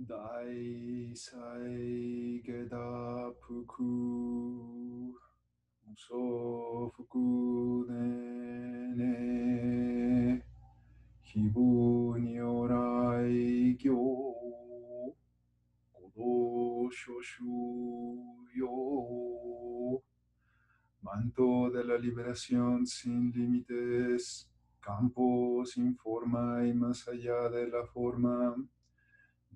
Dai sai puku muso fuku hibu ni shoshu yo manto de la liberación sin límites campo sin forma y más allá de la forma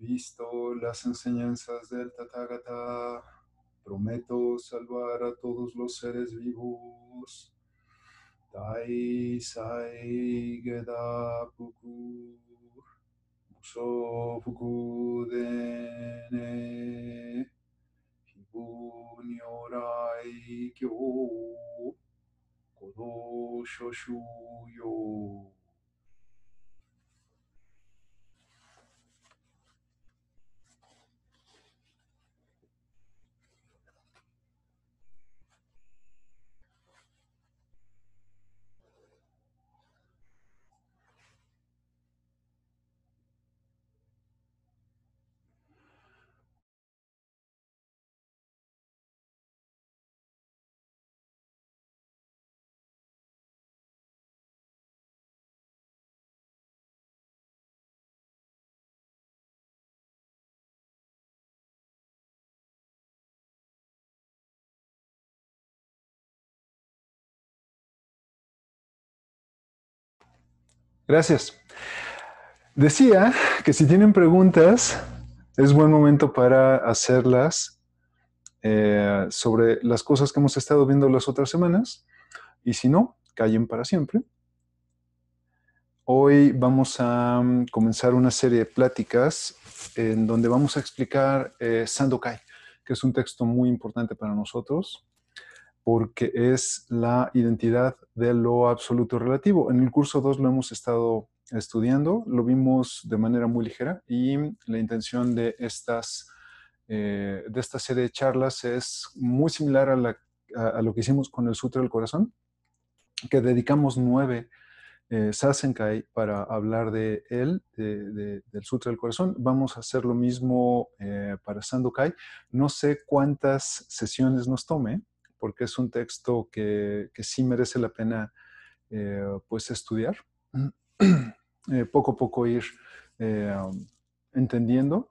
visto las enseñanzas del Tathagata, prometo salvar a todos los seres vivos. Taisai sai geda puku, muso puku dene, Yorai kyo, kodo Gracias. Decía que si tienen preguntas, es buen momento para hacerlas eh, sobre las cosas que hemos estado viendo las otras semanas. Y si no, callen para siempre. Hoy vamos a mm, comenzar una serie de pláticas en donde vamos a explicar eh, Sandokai, que es un texto muy importante para nosotros porque es la identidad de lo absoluto relativo. En el curso 2 lo hemos estado estudiando, lo vimos de manera muy ligera y la intención de, estas, eh, de esta serie de charlas es muy similar a, lo que hicimos con el Sutra del Corazón, que dedicamos nueve eh, Sasenkai para hablar de él, del Sutra del Corazón. Vamos a hacer lo mismo eh, para Sandokai. No sé cuántas sesiones nos tome, porque es un texto que, sí merece la pena eh, pues estudiar, eh, poco a poco ir eh, entendiendo.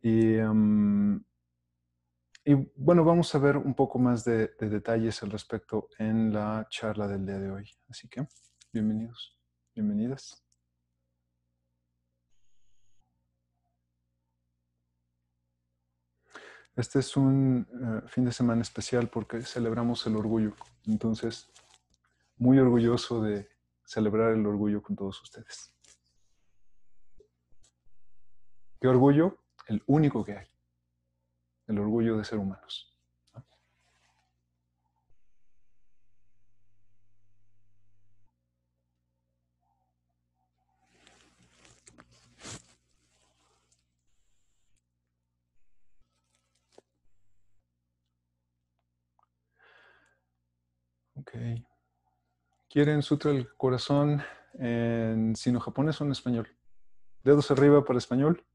Em, y, bueno, vamos a ver un poco más de detalles al respecto en la charla del día de hoy. Así que, bienvenidos, bienvenidas. Este es un eh, fin de semana especial porque celebramos el orgullo. Entonces, muy orgulloso de celebrar el orgullo con todos ustedes. ¿Qué orgullo? El único que hay. El orgullo de ser humanos. Ok. ¿Quieren Sutra el Corazón en sino japonés o en español? Dedos arriba para español.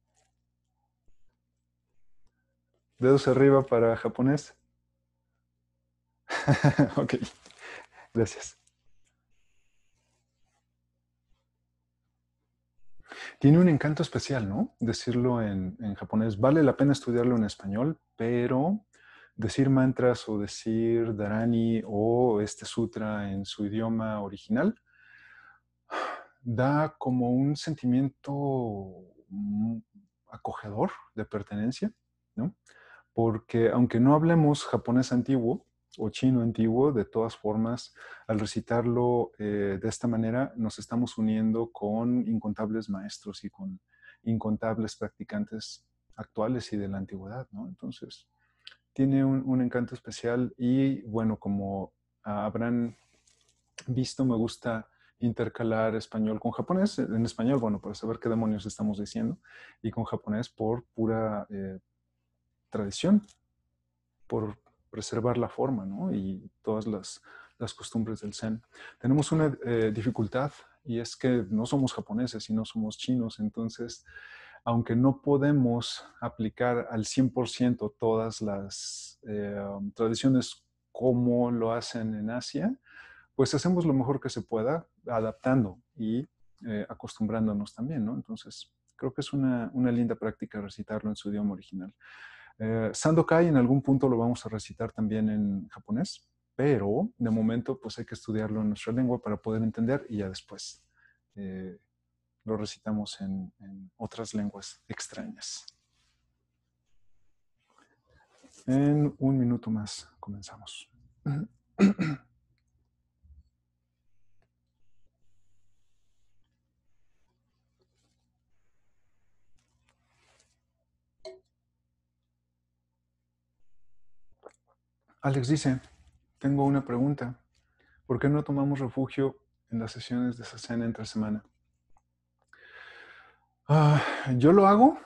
Dedos arriba para japonés. ok. Gracias. Tiene un encanto especial, ¿no? Decirlo en japonés. Vale la pena estudiarlo en español, pero decir mantras o decir dharani o este sutra en su idioma original da como un sentimiento acogedor de pertenencia, ¿no? Porque aunque no hablemos japonés antiguo o chino antiguo, de todas formas, al recitarlo eh, de esta manera, nos estamos uniendo con incontables maestros y con incontables practicantes actuales y de la antigüedad, ¿no? Entonces, tiene un, encanto especial y bueno, como habrán visto, me gusta intercalar español con japonés, eh, en español, bueno, para saber qué demonios estamos diciendo, y con japonés por pura eh, tradición, por preservar la forma, ¿no? Y todas las, costumbres del Zen. Tenemos una eh, dificultad y es que no somos japoneses y no somos chinos, entonces aunque no podemos aplicar al 100% todas las eh, um, tradiciones como lo hacen en Asia, pues hacemos lo mejor que se pueda adaptando y eh, acostumbrándonos también, ¿no? Entonces, creo que es una, linda práctica recitarlo en su idioma original. Eh, Sandokai en algún punto lo vamos a recitar también en japonés, pero de momento pues hay que estudiarlo en nuestra lengua para poder entender y ya después eh, lo recitamos en, otras lenguas extrañas. En un minuto más comenzamos. Alex dice, tengo una pregunta. ¿Por qué no tomamos refugio en las sesiones de esa cena entre semana? Ah, yo lo hago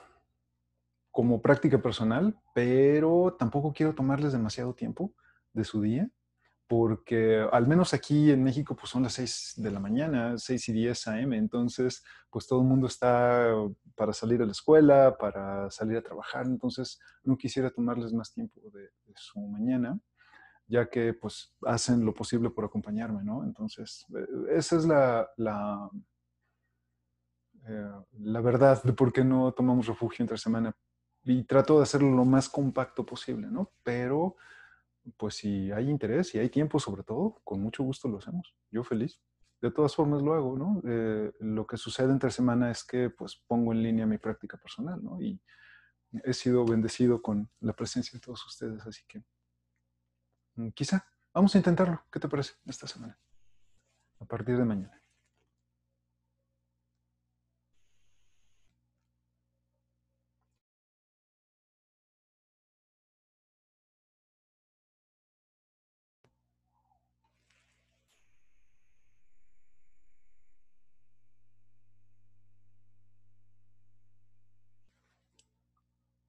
como práctica personal, pero tampoco quiero tomarles demasiado tiempo de su día, porque al menos aquí en México pues son las 6 de la mañana, 6 y 10 AM, entonces pues todo el mundo está para salir a la escuela, para salir a trabajar, entonces no quisiera tomarles más tiempo de, su mañana, ya que pues hacen lo posible por acompañarme, ¿no? Entonces, eh, esa es la, la eh, la verdad de por qué no tomamos refugio entre semana. Y trato de hacerlo lo más compacto posible, ¿no? Pero, pues si hay interés y hay tiempo sobre todo, con mucho gusto lo hacemos. Yo feliz. De todas formas lo hago, ¿no? Eh, lo que sucede entre semana es que pues pongo en línea mi práctica personal, ¿no? Y he sido bendecido con la presencia de todos ustedes, así que mm, quizá vamos a intentarlo. ¿Qué te parece esta semana? A partir de mañana.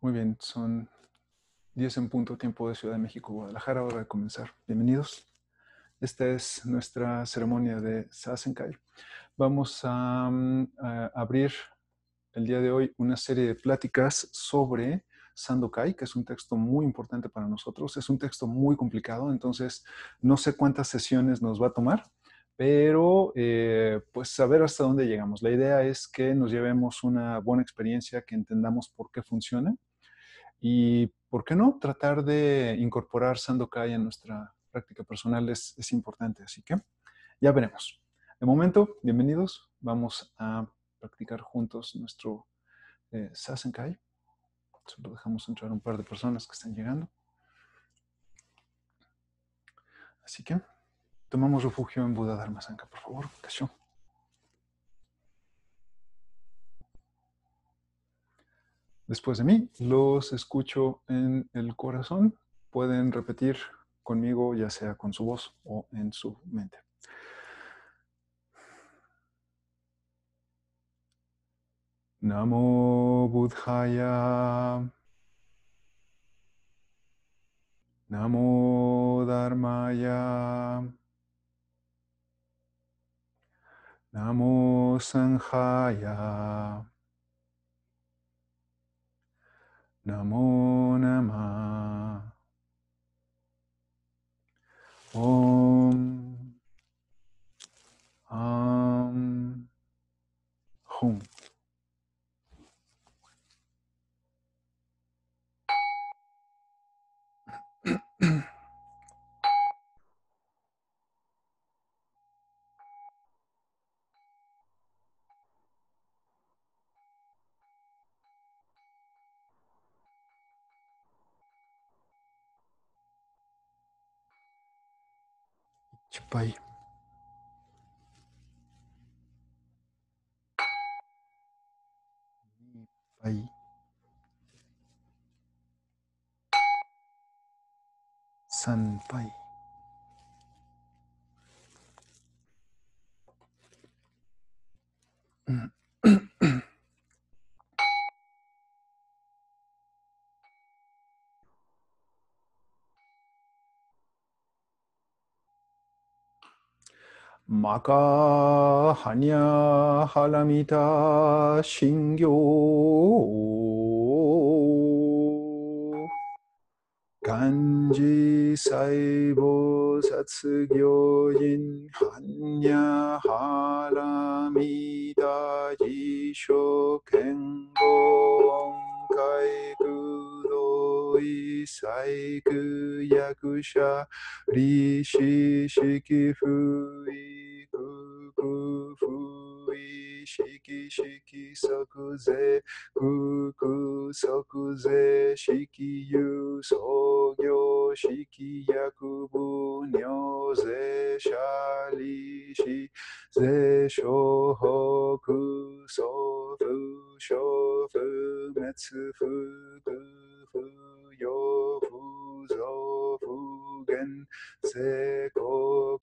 Muy bien, son 10 en punto tiempo de Ciudad de México, Guadalajara, hora de comenzar. Bienvenidos. Esta es nuestra ceremonia de Sassenkai. Vamos mm, a, abrir el día de hoy una serie de pláticas sobre Sandokai, que es un texto muy importante para nosotros. Es un texto muy complicado, entonces no sé cuántas sesiones nos va a tomar, pero eh, pues saber hasta dónde llegamos. La idea es que nos llevemos una buena experiencia, que entendamos por qué funciona y, ¿por qué no? Tratar de incorporar Sandokai en nuestra práctica personal es, importante, así que ya veremos. De momento, bienvenidos. Vamos a practicar juntos nuestro eh, Solo dejamos entrar un par de personas que están llegando. Así que tomamos refugio en Buda Dharma Sangha, por favor. Kashyap. después de mí. Los escucho en el corazón. Pueden repetir conmigo, ya sea con su voz o en su mente. Namo Buddhaya. Namo Dharmaya. Namo Sanghaya. Namo Namah. Om. Am. Hum. 失敗。敗。三敗。うん。マカハニャハラミタ信行漢字細胞殺行人ハニャハラミタ辞書剣豪海空ロイ、サイク、ヤクシャ、リシ、シキ、フイ、ククフイ、シキ、シキ、ソクゼ、ククソクゼ、シキ、ユ、ソギョ、シキ、ヤクブ、ニョ、ゼ、シャ、リシ、ゼ、ショ、ホク、ソフ、ショフ、メツフ、グ、不要不造不むし国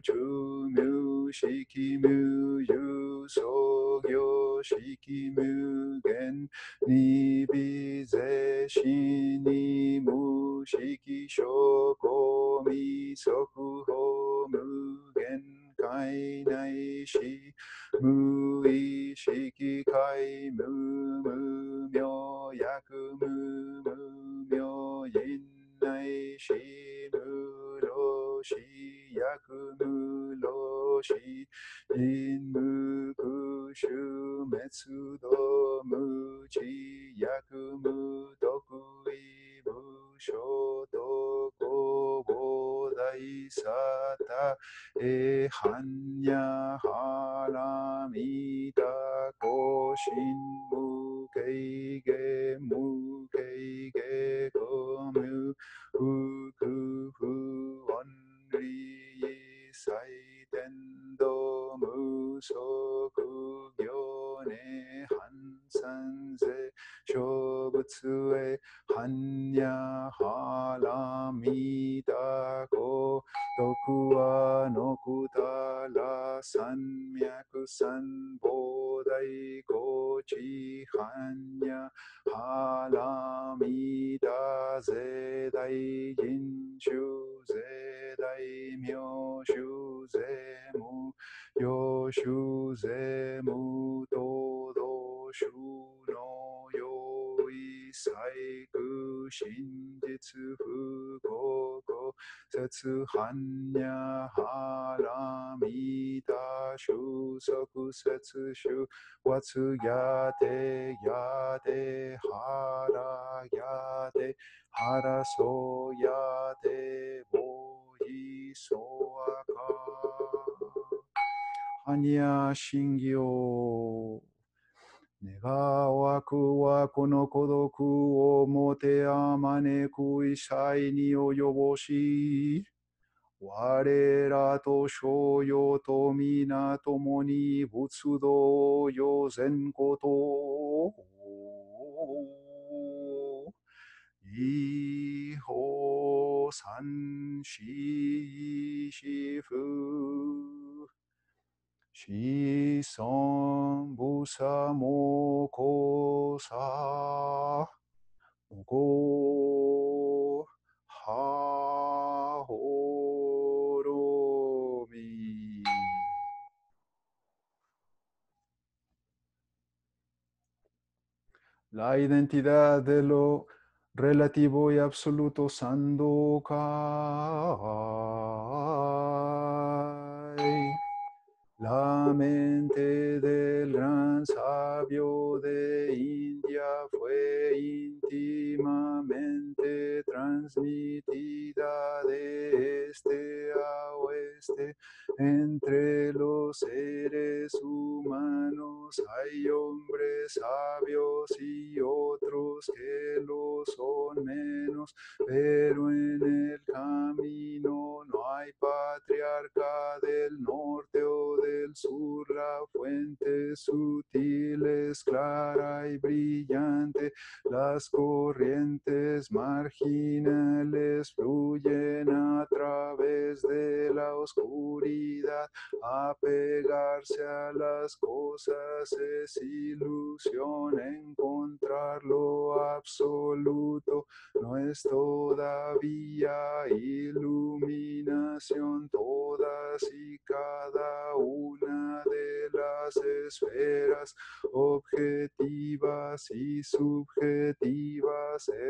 中無式無有創業式無限に微ぜしに無式証拠未速む無限界内し、無意識界無無明薬無無明因内し、無老し、薬無老し、因無苦衆滅動無知薬無得意無所と五五大沙汰えはんにゃはらみたこしんむけいげむけいげこむふくふわんりいさい天道無職業ね反三世諸仏へ般若波羅蜜多子徳はのくたら三脈三スハンニャハラミタシュソクセ即節種ワツヤテヤテハラヤテハラソヤテボイソアカハニャシン信行願わくはこの孤独をもてあまねくいさいにおよぼし、我らとしょうよとみなともに仏道よぜんこと、いほさんししふ shi san busa mokosa go la identidad de lo relativo y absoluto sandoka La mente del gran sabio de India fue transmitida de este a oeste entre los seres humanos hay hombres sabios y otros que lo son menos pero en el camino no hay patriarca del norte o del sur la fuente sutil es clara y brillante las corrientes marginales fluyen a través de la oscuridad. Apegarse a las cosas es ilusión, encontrar lo absoluto no es todavía iluminación. Todas y cada una de las esferas objetivas y subjetivas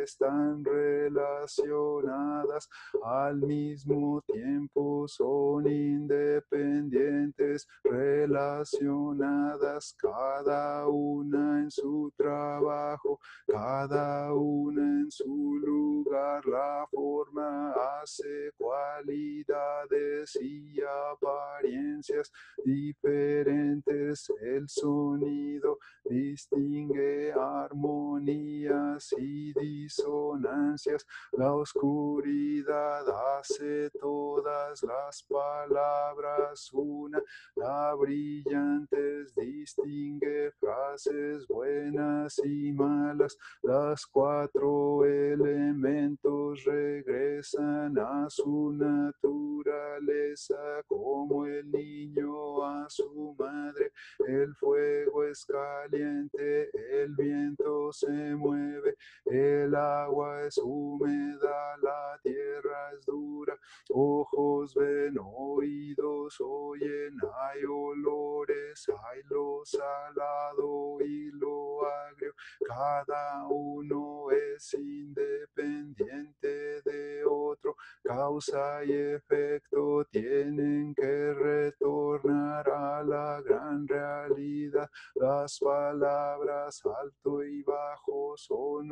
están relacionadas, al mismo tiempo son independientes, relacionadas cada una en su trabajo, cada una en su lugar. La forma hace cualidades y apariencias diferentes. El sonido distingue armonías y disonancias, la oscuridad hace todas las palabras una, la brillantes distingue frases buenas y malas, las cuatro elementos regresan a su naturaleza como el niño a su madre, el fuego es caliente, el viento se mueve, el agua es húmeda, la tierra es dura, ojos ven, oídos oyen, hay olores, hay lo salado y lo agrio, cada uno es independiente de otro, causa y efecto tienen que retornar a la gran realidad, las palabras alto y bajo son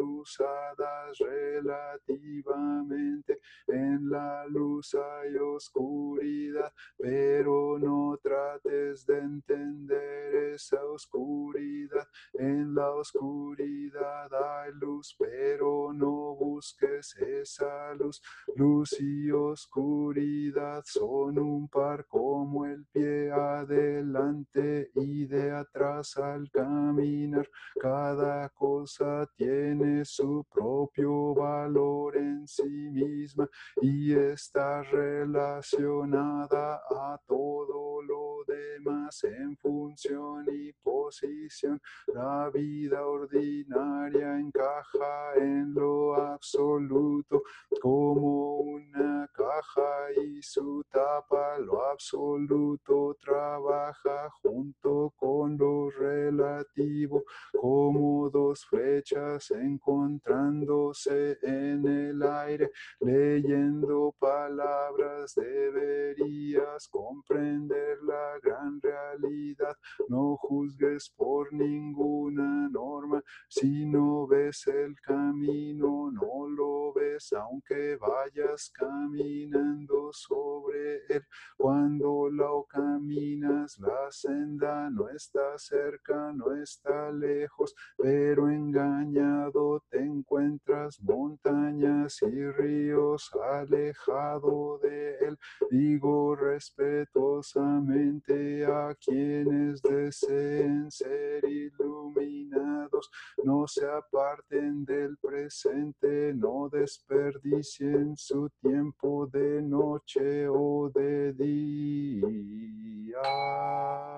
relativamente. En la luz hay oscuridad, pero no trates de entender esa oscuridad. En la oscuridad hay luz, pero no busques esa luz. Luz y oscuridad son un par como el pie adelante y de atrás al caminar. Cada cosa tiene su propio valor en sí misma y está relacionada a todo lo demás en función y posición. La vida ordinaria encaja en lo absoluto como una caja y su tapa lo absoluto trabaja junto con lo relativo como dos flechas en encontrándose en el aire, leyendo palabras, deberías comprender la gran realidad. No juzgues por ninguna norma, si no ves el camino, no lo ves, aunque vayas caminando sobre él. Cuando lo caminas, la senda no está cerca, no está lejos, pero engañado te encuentras montañas y ríos, alejado de él. Digo respetuosamente a quienes deseen ser iluminados, no se aparten del presente, no desperdicien su tiempo de noche o de día.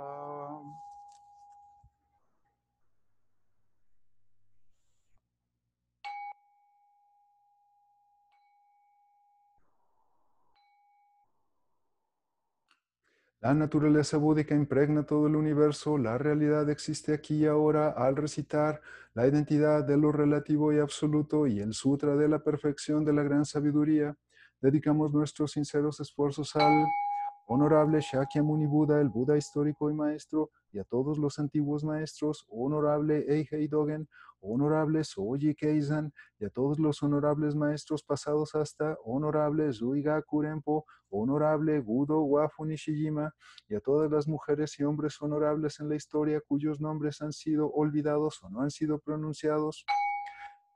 La naturaleza búdica impregna todo el universo, la realidad existe aquí y ahora al recitar la identidad de lo relativo y absoluto y el sutra de la perfección de la gran sabiduría. Dedicamos nuestros sinceros esfuerzos al... Honorable Shakyamuni Buda, el Buda histórico y maestro, y a todos los antiguos maestros, honorable Eihei Dogen, honorable Soji Keizan, y a todos los honorables maestros pasados hasta honorable Zuiga Kurenpo, honorable Gudo Wafu Nishijima, y a todas las mujeres y hombres honorables en la historia cuyos nombres han sido olvidados o no han sido pronunciados.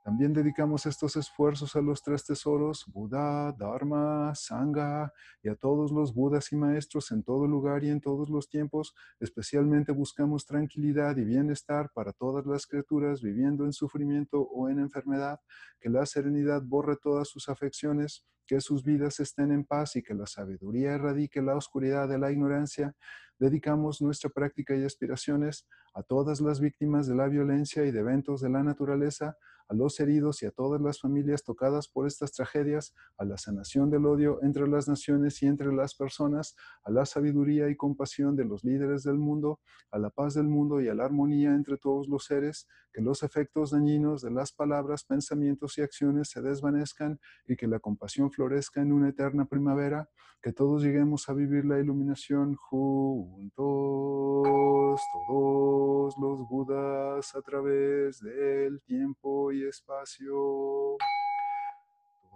También dedicamos estos esfuerzos a los tres tesoros, Buda, Dharma, Sangha, y a todos los Budas y maestros en todo lugar y en todos los tiempos. Especialmente buscamos tranquilidad y bienestar para todas las criaturas viviendo en sufrimiento o en enfermedad, que la serenidad borre todas sus afecciones, que sus vidas estén en paz y que la sabiduría erradique la oscuridad de la ignorancia. Dedicamos nuestra práctica y aspiraciones a todas las víctimas de la violencia y de eventos de la naturaleza, a los heridos y a todas las familias tocadas por estas tragedias, a la sanación del odio entre las naciones y entre las personas, a la sabiduría y compasión de los líderes del mundo, a la paz del mundo y a la armonía entre todos los seres, que los efectos dañinos de las palabras, pensamientos y acciones se desvanezcan y que la compasión florezca en una eterna primavera, que todos lleguemos a vivir la iluminación juntos, todos los Budas a través del tiempo y y espacio.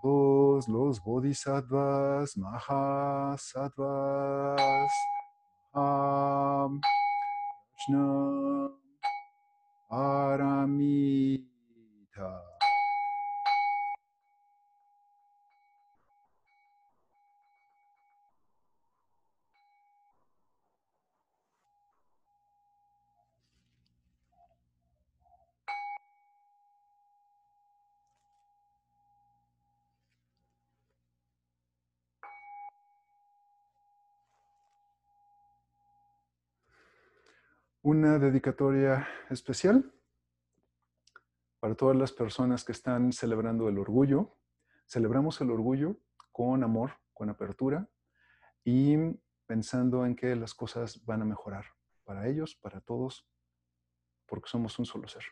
Todos los bodhisattvas, mahasattvas, am, Krishna, aramita. una dedicatoria especial para todas las personas que están celebrando el orgullo. Celebramos el orgullo con amor, con apertura y pensando en que las cosas van a mejorar para ellos, para todos, porque somos un solo ser.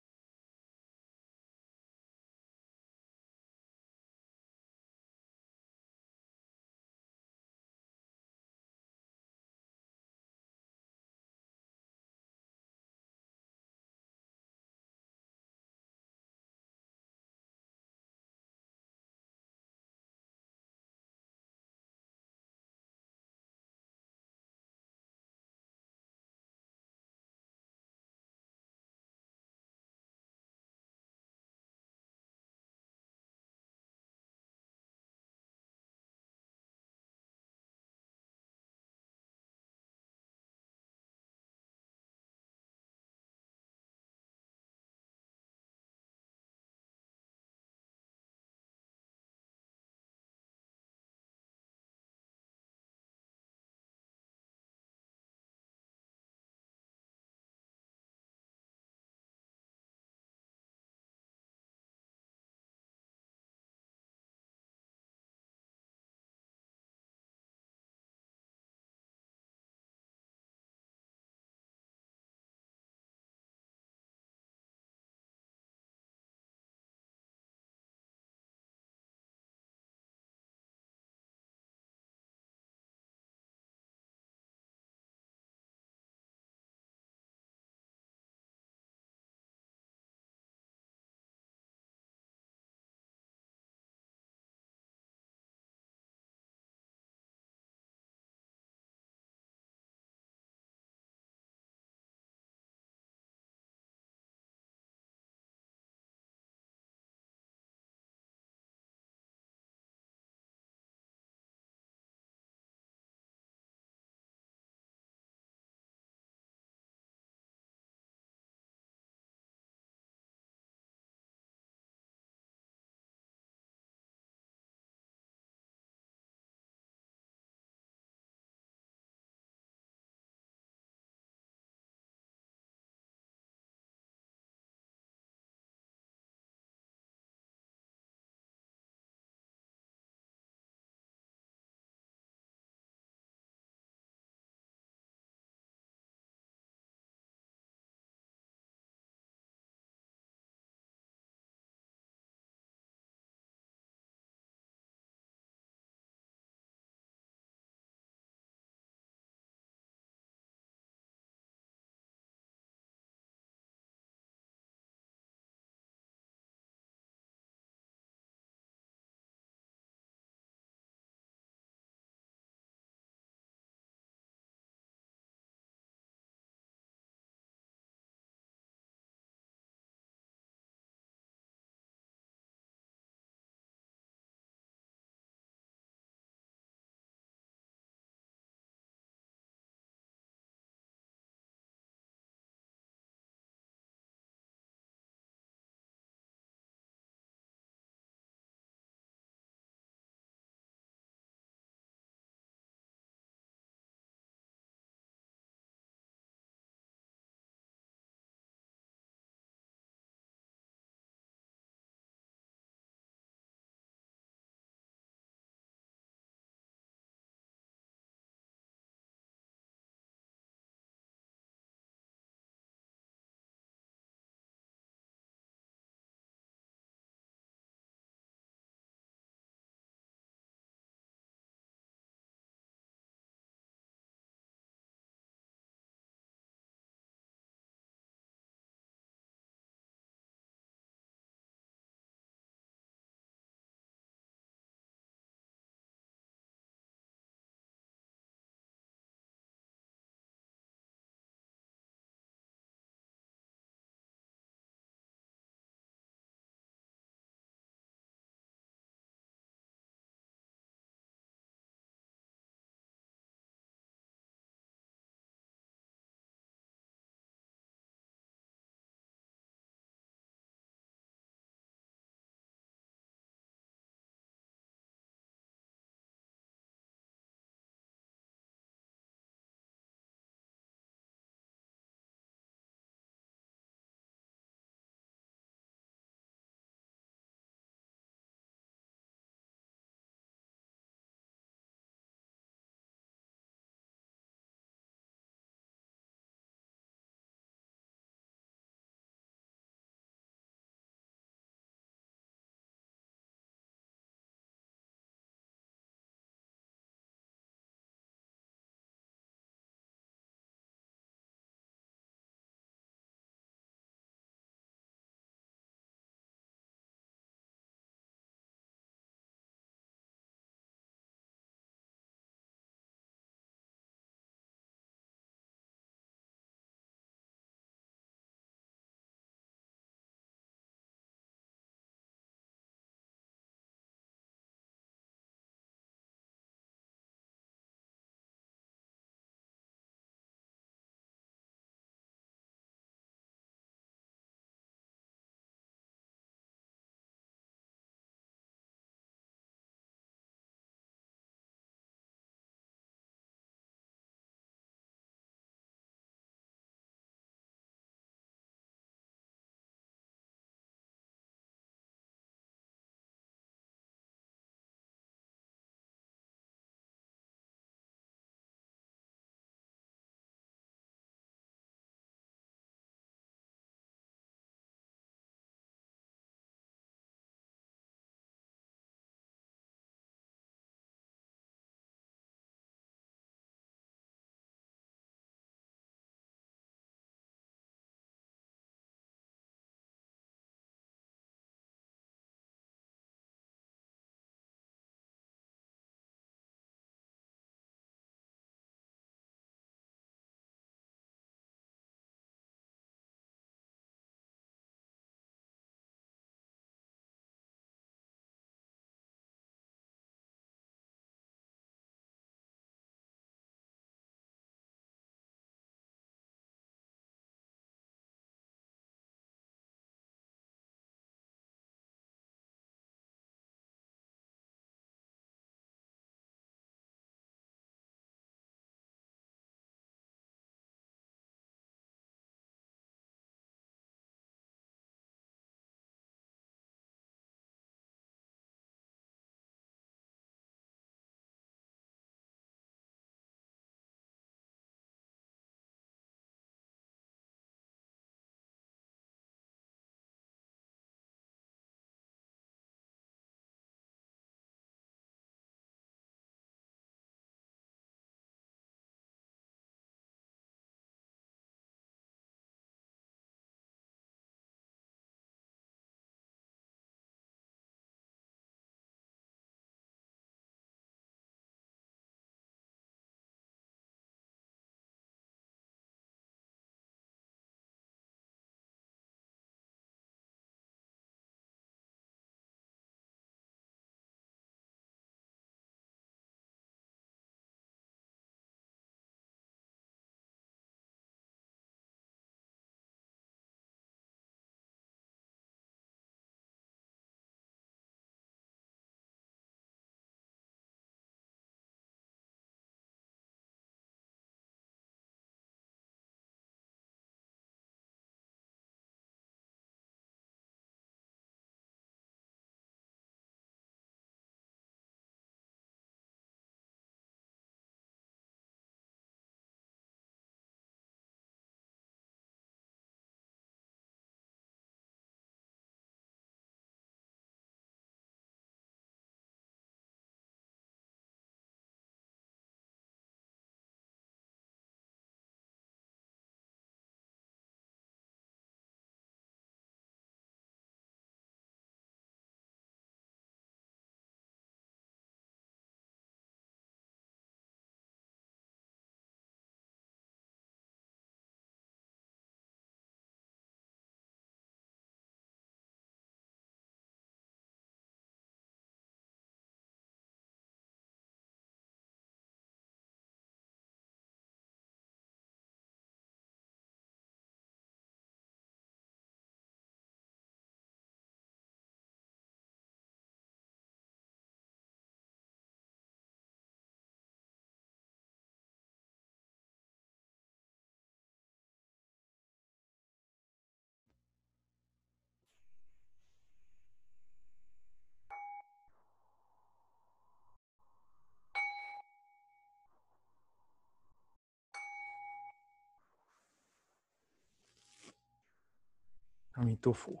Amitofu.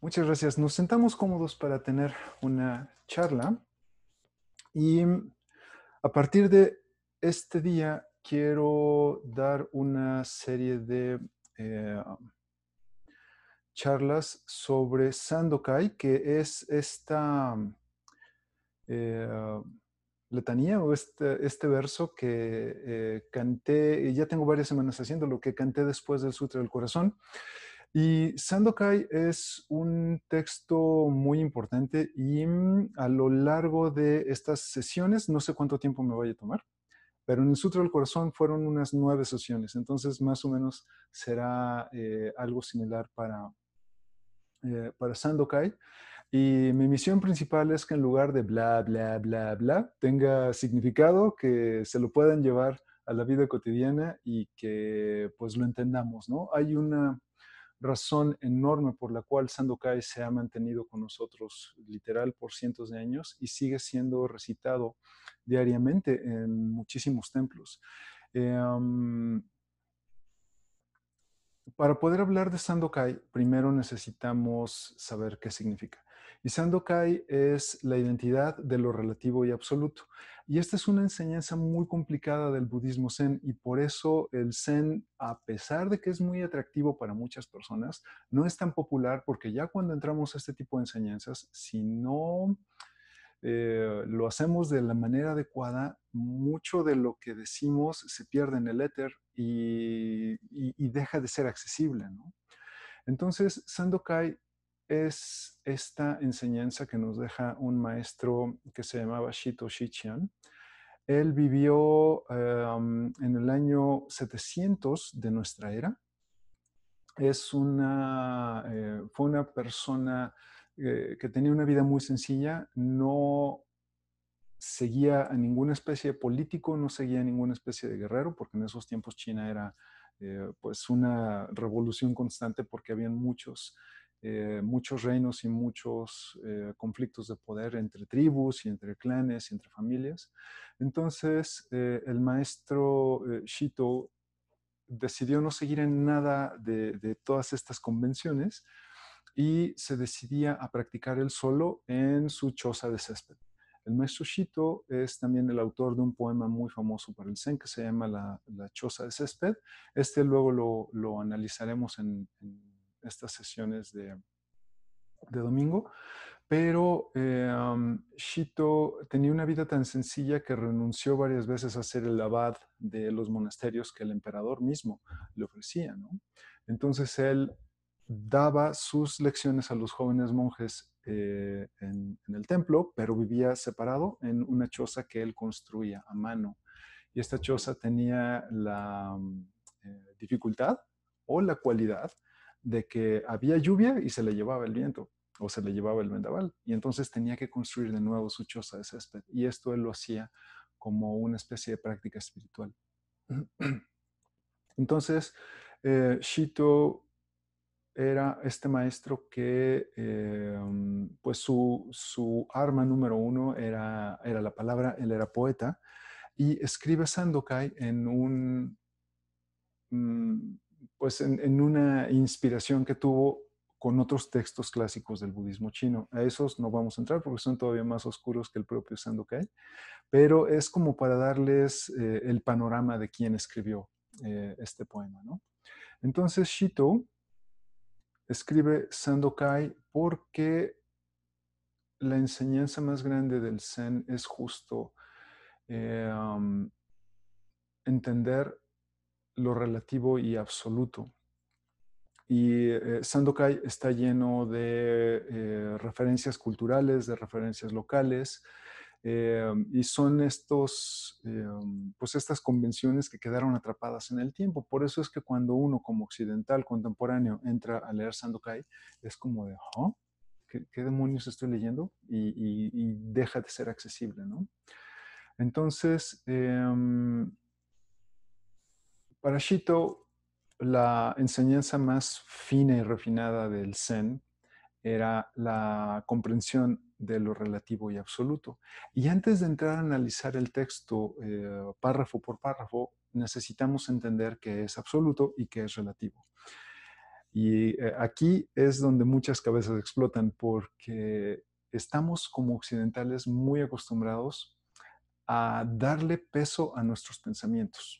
Muchas gracias. Nos sentamos cómodos para tener una charla y a partir de este día quiero dar una serie de eh, charlas sobre Sandokai, que es esta eh, letanía o este, este verso que eh, canté, ya tengo varias semanas haciendo lo que canté después del Sutra del Corazón. Y Sandokai es un texto muy importante y mm, a lo largo de estas sesiones, no sé cuánto tiempo me vaya a tomar, pero en el Sutra del Corazón fueron unas nueve sesiones, entonces más o menos será eh, algo similar para, eh, para Sandokai. Y mi misión principal es que en lugar de bla, bla, bla, bla, tenga significado, que se lo puedan llevar a la vida cotidiana y que pues lo entendamos, ¿no? Hay una razón enorme por la cual Sandokai se ha mantenido con nosotros literal por cientos de años y sigue siendo recitado diariamente en muchísimos templos. Em, para poder hablar de Sandokai, primero necesitamos saber qué significa. Y Sandokai es la identidad de lo relativo y absoluto. Y esta es una enseñanza muy complicada del budismo zen y por eso el zen, a pesar de que es muy atractivo para muchas personas, no es tan popular porque ya cuando entramos a este tipo de enseñanzas, si no eh, lo hacemos de la manera adecuada, mucho de lo que decimos se pierde en el éter y, deja de ser accesible. ¿no? Entonces, Sandokai es esta enseñanza que nos deja un maestro que se llamaba Shito Shichian. Él vivió em, en el año 700 de nuestra era. Es una, eh, fue una persona eh, que tenía una vida muy sencilla, no seguía a ninguna especie de político, no seguía a ninguna especie de guerrero, porque en esos tiempos China era eh, pues una revolución constante porque habían muchos eh, muchos reinos y muchos eh, conflictos de poder entre tribus y entre clanes y entre familias. Entonces, eh, el maestro Shito decidió no seguir en nada de, todas estas convenciones y se decidía a practicar él solo en su choza de césped. El maestro Shito es también el autor de un poema muy famoso para el Zen que se llama La, la choza de césped. Este luego lo, analizaremos en estas sesiones de, domingo, pero em, Shito tenía una vida tan sencilla que renunció varias veces a ser el abad de los monasterios que el emperador mismo le ofrecía. Entonces él daba sus lecciones a los jóvenes monjes eh, en, el templo, pero vivía separado en una choza que él construía a mano. Y esta choza tenía la eh, dificultad o la cualidad de que había lluvia y se le llevaba el viento o se le llevaba el vendaval. Y entonces tenía que construir de nuevo su choza de césped. Y esto él lo hacía como una especie de práctica espiritual. Entonces, eh, Shito era este maestro que, eh, mm, pues su, arma número uno era, era la palabra, él era poeta, y escribe Sandokai en un, mm, pues en, una inspiración que tuvo con otros textos clásicos del budismo chino. A esos no vamos a entrar porque son todavía más oscuros que el propio Sandokai, pero es como para darles eh, el panorama de quién escribió eh, este poema. ¿no? Entonces Shito escribe Sandokai porque la enseñanza más grande del Zen es justo eh, um, entender lo relativo y absoluto. Y eh, Sandokai está lleno de eh, referencias culturales, de referencias locales, eh, y son estos, pues estas convenciones que quedaron atrapadas en el tiempo. Por eso es que cuando uno como occidental contemporáneo entra a leer Sandokai, es como de, ¿Ah? ¿qué, demonios estoy leyendo? Y, deja de ser accesible, Entonces, em, para Shito, la enseñanza más fina y refinada del Zen era la comprensión de lo relativo y absoluto. Y antes de entrar a analizar el texto eh, párrafo por párrafo, necesitamos entender qué es absoluto y qué es relativo. Y eh, aquí es donde muchas cabezas explotan porque estamos como occidentales muy acostumbrados a darle peso a nuestros pensamientos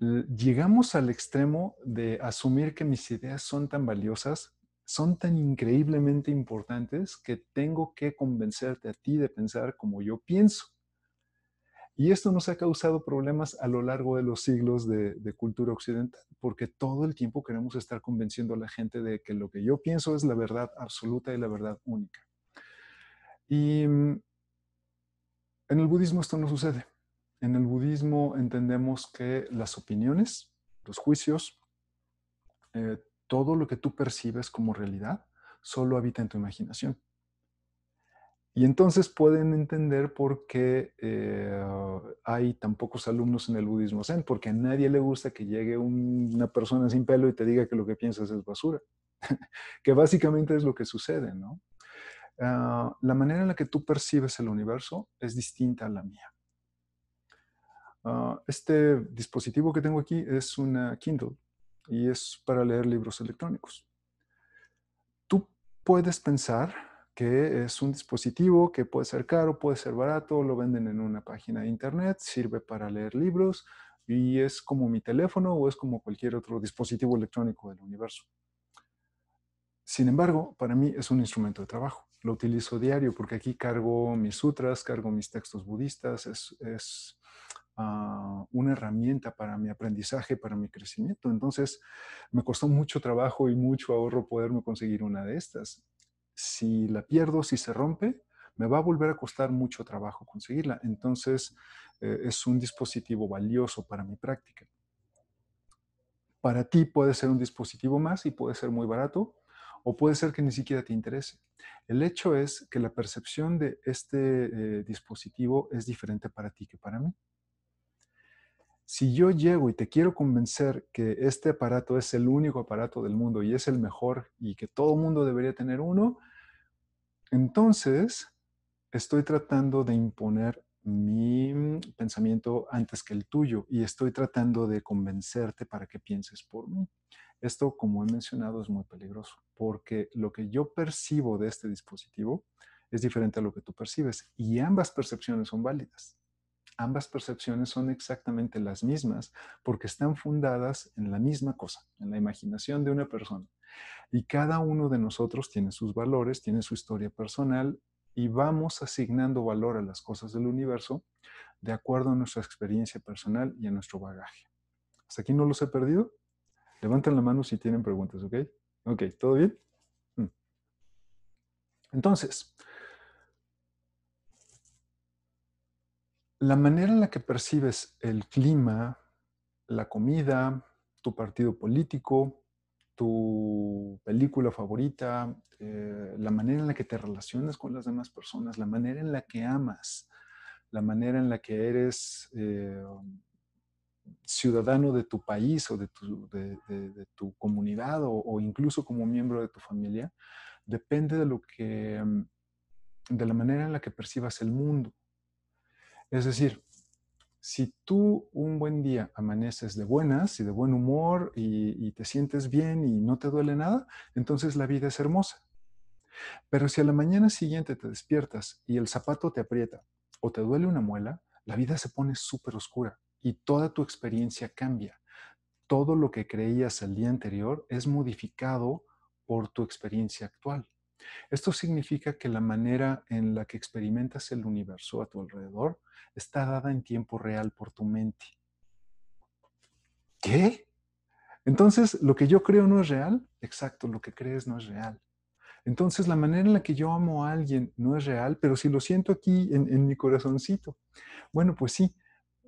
llegamos al extremo de asumir que mis ideas son tan valiosas, son tan increíblemente importantes que tengo que convencerte a ti de pensar como yo pienso. Y esto nos ha causado problemas a lo largo de los siglos de, cultura occidental, porque todo el tiempo queremos estar convenciendo a la gente de que lo que yo pienso es la verdad absoluta y la verdad única. Y mm, en el budismo esto no sucede. En el budismo entendemos que las opiniones, los juicios, eh, todo lo que tú percibes como realidad, solo habita en tu imaginación. Y entonces pueden entender por qué eh, hay tan pocos alumnos en el budismo zen, porque a nadie le gusta que llegue una persona sin pelo y te diga que lo que piensas es basura, que básicamente es lo que sucede, ¿no? Ah, la manera en la que tú percibes el universo es distinta a la mía. Ah, este dispositivo que tengo aquí es una Kindle y es para leer libros electrónicos. Tú puedes pensar que es un dispositivo que puede ser caro, puede ser barato, lo venden en una página de internet, sirve para leer libros y es como mi teléfono o es como cualquier otro dispositivo electrónico del universo. Sin embargo, para mí es un instrumento de trabajo. Lo utilizo diario porque aquí cargo mis sutras, cargo mis textos budistas, es, es una herramienta para mi aprendizaje, para mi crecimiento. Entonces, me costó mucho trabajo y mucho ahorro poderme conseguir una de estas. Si la pierdo, si se rompe, me va a volver a costar mucho trabajo conseguirla. Entonces, eh, es un dispositivo valioso para mi práctica. Para ti puede ser un dispositivo más y puede ser muy barato o puede ser que ni siquiera te interese. El hecho es que la percepción de este eh, dispositivo es diferente para ti que para mí si yo llego y te quiero convencer que este aparato es el único aparato del mundo y es el mejor y que todo mundo debería tener uno, entonces estoy tratando de imponer mi mm, pensamiento antes que el tuyo y estoy tratando de convencerte para que pienses por mí. Esto, como he mencionado, es muy peligroso porque lo que yo percibo de este dispositivo es diferente a lo que tú percibes y ambas percepciones son válidas ambas percepciones son exactamente las mismas porque están fundadas en la misma cosa, en la imaginación de una persona. Y cada uno de nosotros tiene sus valores, tiene su historia personal y vamos asignando valor a las cosas del universo de acuerdo a nuestra experiencia personal y a nuestro bagaje. ¿Hasta aquí no los he perdido? Levanten la mano si tienen preguntas, ¿ok? Ok, ¿todo bien? Mm. Entonces, la manera en la que percibes el clima, la comida, tu partido político, tu película favorita, eh, la manera en la que te relacionas con las demás personas, la manera en la que amas, la manera en la que eres eh, ciudadano de tu país o de tu, comunidad o, o, incluso como miembro de tu familia, depende de lo que, de la manera en la que percibas el mundo. Es decir, si tú un buen día amaneces de buenas y de buen humor y, te sientes bien y no te duele nada, entonces la vida es hermosa. Pero si a la mañana siguiente te despiertas y el zapato te aprieta o te duele una muela, la vida se pone súper oscura y toda tu experiencia cambia. Todo lo que creías el día anterior es modificado por tu experiencia actual. Esto significa que la manera en la que experimentas el universo a tu alrededor está dada en tiempo real por tu mente. ¿Qué? Entonces, lo que yo creo no es real. Exacto, lo que crees no es real. Entonces, la manera en la que yo amo a alguien no es real, pero si lo siento aquí en, mi corazoncito, bueno, pues sí,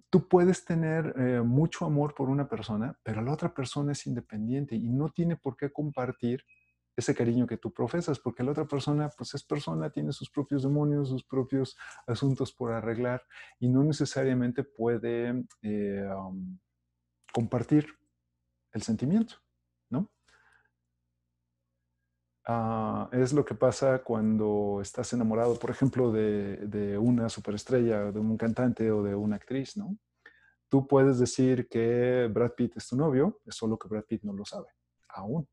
tú puedes tener eh, mucho amor por una persona, pero la otra persona es independiente y no tiene por qué compartir ese cariño que tú profesas, porque la otra persona, pues es persona, tiene sus propios demonios, sus propios asuntos por arreglar y no necesariamente puede eh, um, compartir el sentimiento, ¿no? Ah, es lo que pasa cuando estás enamorado, por ejemplo, de, de una superestrella, de un cantante o de una actriz, ¿no? Tú puedes decir que Brad Pitt es tu novio, es solo que Brad Pitt no lo sabe, aún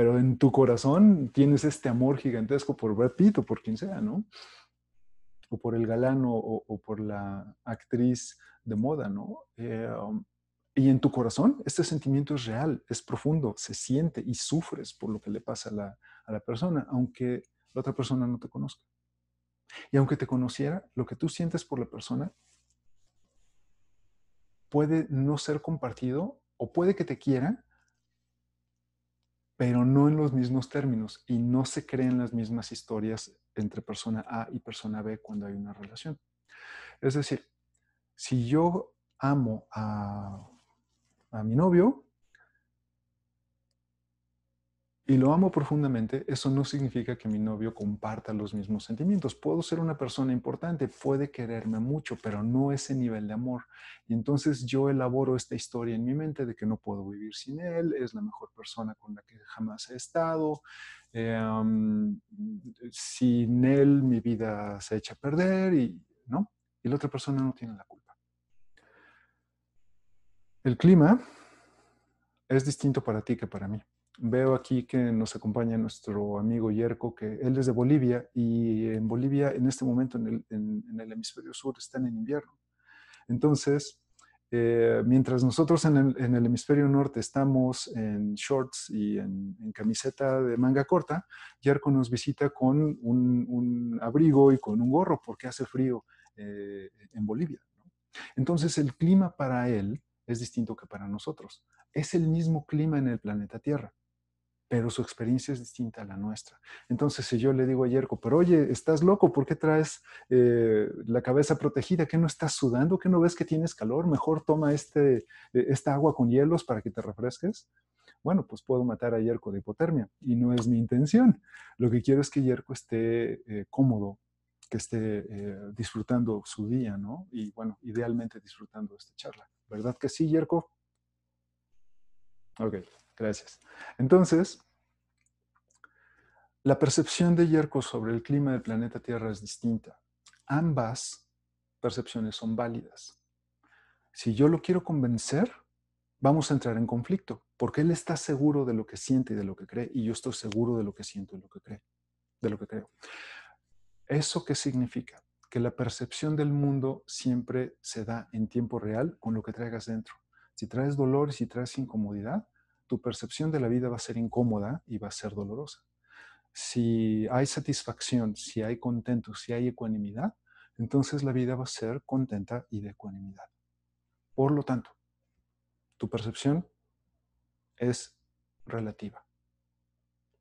pero en tu corazón tienes este amor gigantesco por Brad Pitt o por quien sea, ¿no? O por el galán o, por la actriz de moda, ¿no? Eh, um, y en tu corazón este sentimiento es real, es profundo, se siente y sufres por lo que le pasa a la, a la persona, aunque la otra persona no te conozca. Y aunque te conociera, lo que tú sientes por la persona puede no ser compartido o puede que te quieran, pero no en los mismos términos y no se creen las mismas historias entre persona A y persona B cuando hay una relación. Es decir, si yo amo a, a mi novio, y lo amo profundamente, eso no significa que mi novio comparta los mismos sentimientos. Puedo ser una persona importante, puede quererme mucho, pero no ese nivel de amor. Y entonces yo elaboro esta historia en mi mente de que no puedo vivir sin él, es la mejor persona con la que jamás he estado, em, sin él mi vida se echa a perder y, ¿no? y la otra persona no tiene la culpa. El clima es distinto para ti que para mí veo aquí que nos acompaña nuestro amigo Yerko, que él es de Bolivia y en Bolivia en este momento en el, en, el hemisferio sur están en invierno. Entonces, eh, mientras nosotros en el, en el, hemisferio norte estamos en shorts y en, camiseta de manga corta, Yerko nos visita con un, abrigo y con un gorro porque hace frío eh, en Bolivia. Entonces, el clima para él es distinto que para nosotros. Es el mismo clima en el planeta Tierra, pero su experiencia es distinta a la nuestra. Entonces, si yo le digo a Yerko, pero oye, estás loco, ¿por qué traes eh, la cabeza protegida? ¿Qué no estás sudando? ¿Qué no ves que tienes calor? Mejor toma este, eh, esta agua con hielos para que te refresques. Bueno, pues puedo matar a Yerko de hipotermia y no es mi intención. Lo que quiero es que Yerko esté eh, cómodo, que esté disfrutando su día, ¿no? Y bueno, idealmente disfrutando esta charla. ¿Verdad que sí, Yerko? Ok. Gracias. Entonces, la percepción de Yerko sobre el clima del planeta Tierra es distinta. Ambas percepciones son válidas. Si yo lo quiero convencer, vamos a entrar en conflicto, porque él está seguro de lo que siente y de lo que cree, y yo estoy seguro de lo que siento y lo que de lo que creo. ¿Eso qué significa? Que la percepción del mundo siempre se da en tiempo real con lo que traigas dentro. Si traes dolor y si traes incomodidad, tu percepción de la vida va a ser incómoda y va a ser dolorosa. Si hay satisfacción, si hay contento, si hay ecuanimidad, entonces la vida va a ser contenta y de ecuanimidad. Por lo tanto, tu percepción es relativa.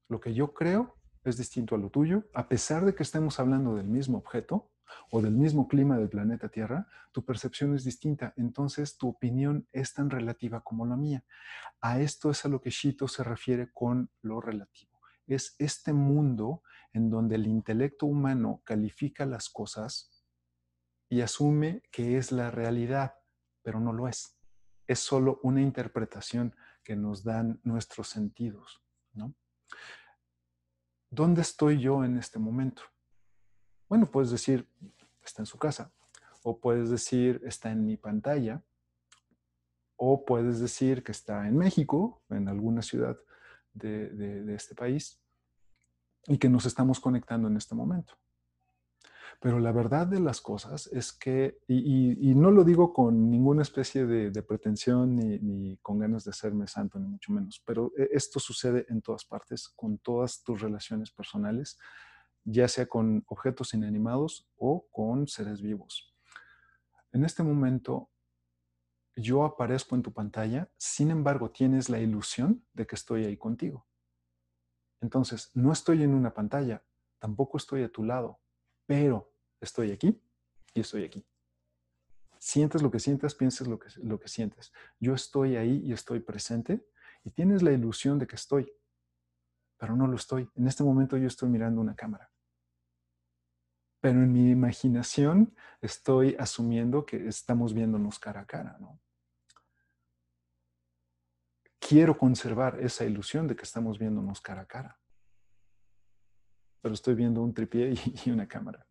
Lo que yo creo es distinto a lo tuyo, a pesar de que estemos hablando del mismo objeto, o del mismo clima del planeta Tierra, tu percepción es distinta. Entonces tu opinión es tan relativa como la mía. A esto es a lo que Shito se refiere con lo relativo. Es este mundo en donde el intelecto humano califica las cosas y asume que es la realidad, pero no lo es. Es solo una interpretación que nos dan nuestros sentidos. ¿Dónde estoy yo en este momento? Bueno, puedes decir, está en su casa, o puedes decir, está en mi pantalla, o puedes decir que está en México, en alguna ciudad de, este país, y que nos estamos conectando en este momento. Pero la verdad de las cosas es que, y, no lo digo con ninguna especie de, pretensión ni, ni, con ganas de serme santo, ni mucho menos, pero e, esto sucede en todas partes, con todas tus relaciones personales, ya sea con objetos inanimados o con seres vivos. En este momento yo aparezco en tu pantalla, sin embargo tienes la ilusión de que estoy ahí contigo. Entonces, no estoy en una pantalla, tampoco estoy a tu lado, pero estoy aquí y estoy aquí. Sientes lo que sientas, pienses lo que, lo que sientes. Yo estoy ahí y estoy presente y tienes la ilusión de que estoy, pero no lo estoy. En este momento yo estoy mirando una cámara pero en mi imaginación estoy asumiendo que estamos viéndonos cara a cara, Quiero conservar esa ilusión de que estamos viéndonos cara a cara, pero estoy viendo un tripié y una cámara.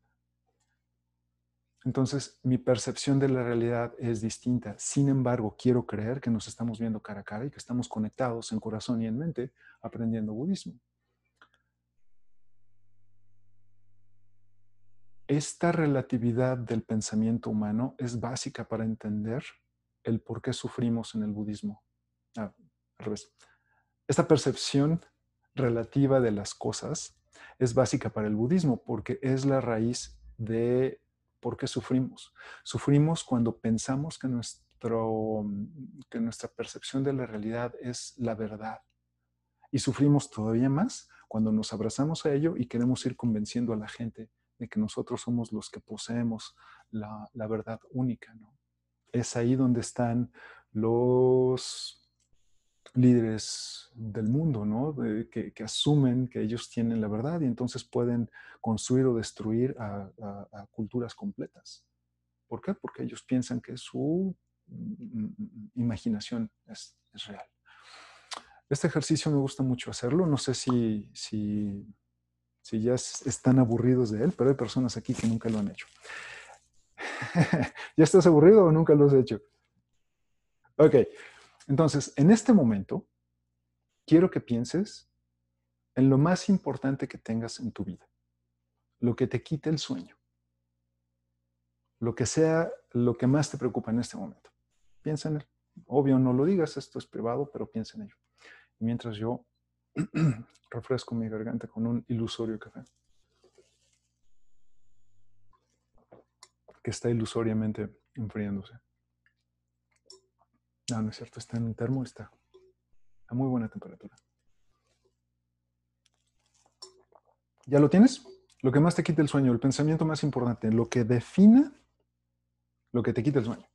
Entonces, mi percepción de la realidad es distinta. Sin embargo, quiero creer que nos estamos viendo cara a cara y que estamos conectados en corazón y en mente aprendiendo budismo. esta relatividad del pensamiento humano es básica para entender el por qué sufrimos en el budismo. Ah, esta percepción relativa de las cosas es básica para el budismo porque es la raíz de por qué sufrimos. Sufrimos cuando pensamos que, nuestro, mm, que nuestra percepción de la realidad es la verdad. Y sufrimos todavía más cuando nos abrazamos a ello y queremos ir convenciendo a la gente de que nosotros somos los que poseemos la, verdad única. ¿no? Es ahí donde están los líderes del mundo, ¿no? que, asumen que ellos tienen la verdad y entonces pueden construir o destruir a, culturas completas. ¿Por qué? Porque ellos piensan que su mm, mm, imaginación es, es real. Este ejercicio me gusta mucho hacerlo. No sé si, si si ya están aburridos de él, pero hay personas aquí que nunca lo han hecho. ¿Ya estás aburrido o nunca lo has hecho? Ok, entonces, en este momento, quiero que pienses en lo más importante que tengas en tu vida, lo que te quite el sueño, lo que sea lo que más te preocupa en este momento. Piensa en él. Obvio, no lo digas, esto es privado, pero piensa en ello. mientras yo refresco mi garganta con un ilusorio café. Que está ilusoriamente enfriándose. No, no es cierto, está en un termo, está a muy buena temperatura. ¿Ya lo tienes? Lo que más te quita el sueño, el pensamiento más importante, lo que defina lo que te quita el sueño.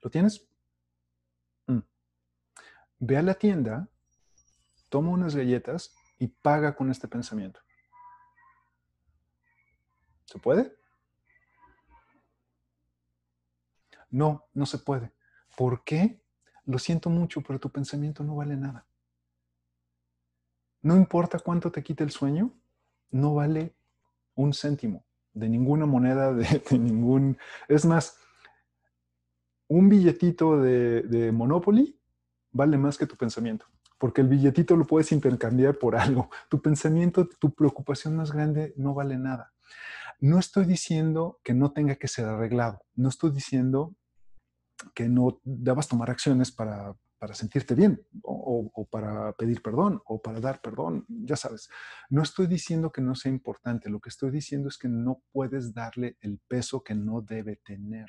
¿Lo tienes? Mm. Ve a la tienda toma unas galletas y paga con este pensamiento. ¿Se puede? No, no se puede. ¿Por qué? Lo siento mucho, pero tu pensamiento no vale nada. No importa cuánto te quite el sueño, no vale un céntimo de ninguna moneda, de, ningún... Es más, un billetito de Monopoly vale más que tu pensamiento porque el billetito lo puedes intercambiar por algo. Tu pensamiento, tu preocupación más grande no vale nada. No estoy diciendo que no tenga que ser arreglado, no estoy diciendo que no debas tomar acciones para, sentirte bien o, o, para pedir perdón o para dar perdón, ya sabes. No estoy diciendo que no sea importante, lo que estoy diciendo es que no puedes darle el peso que no debe tener,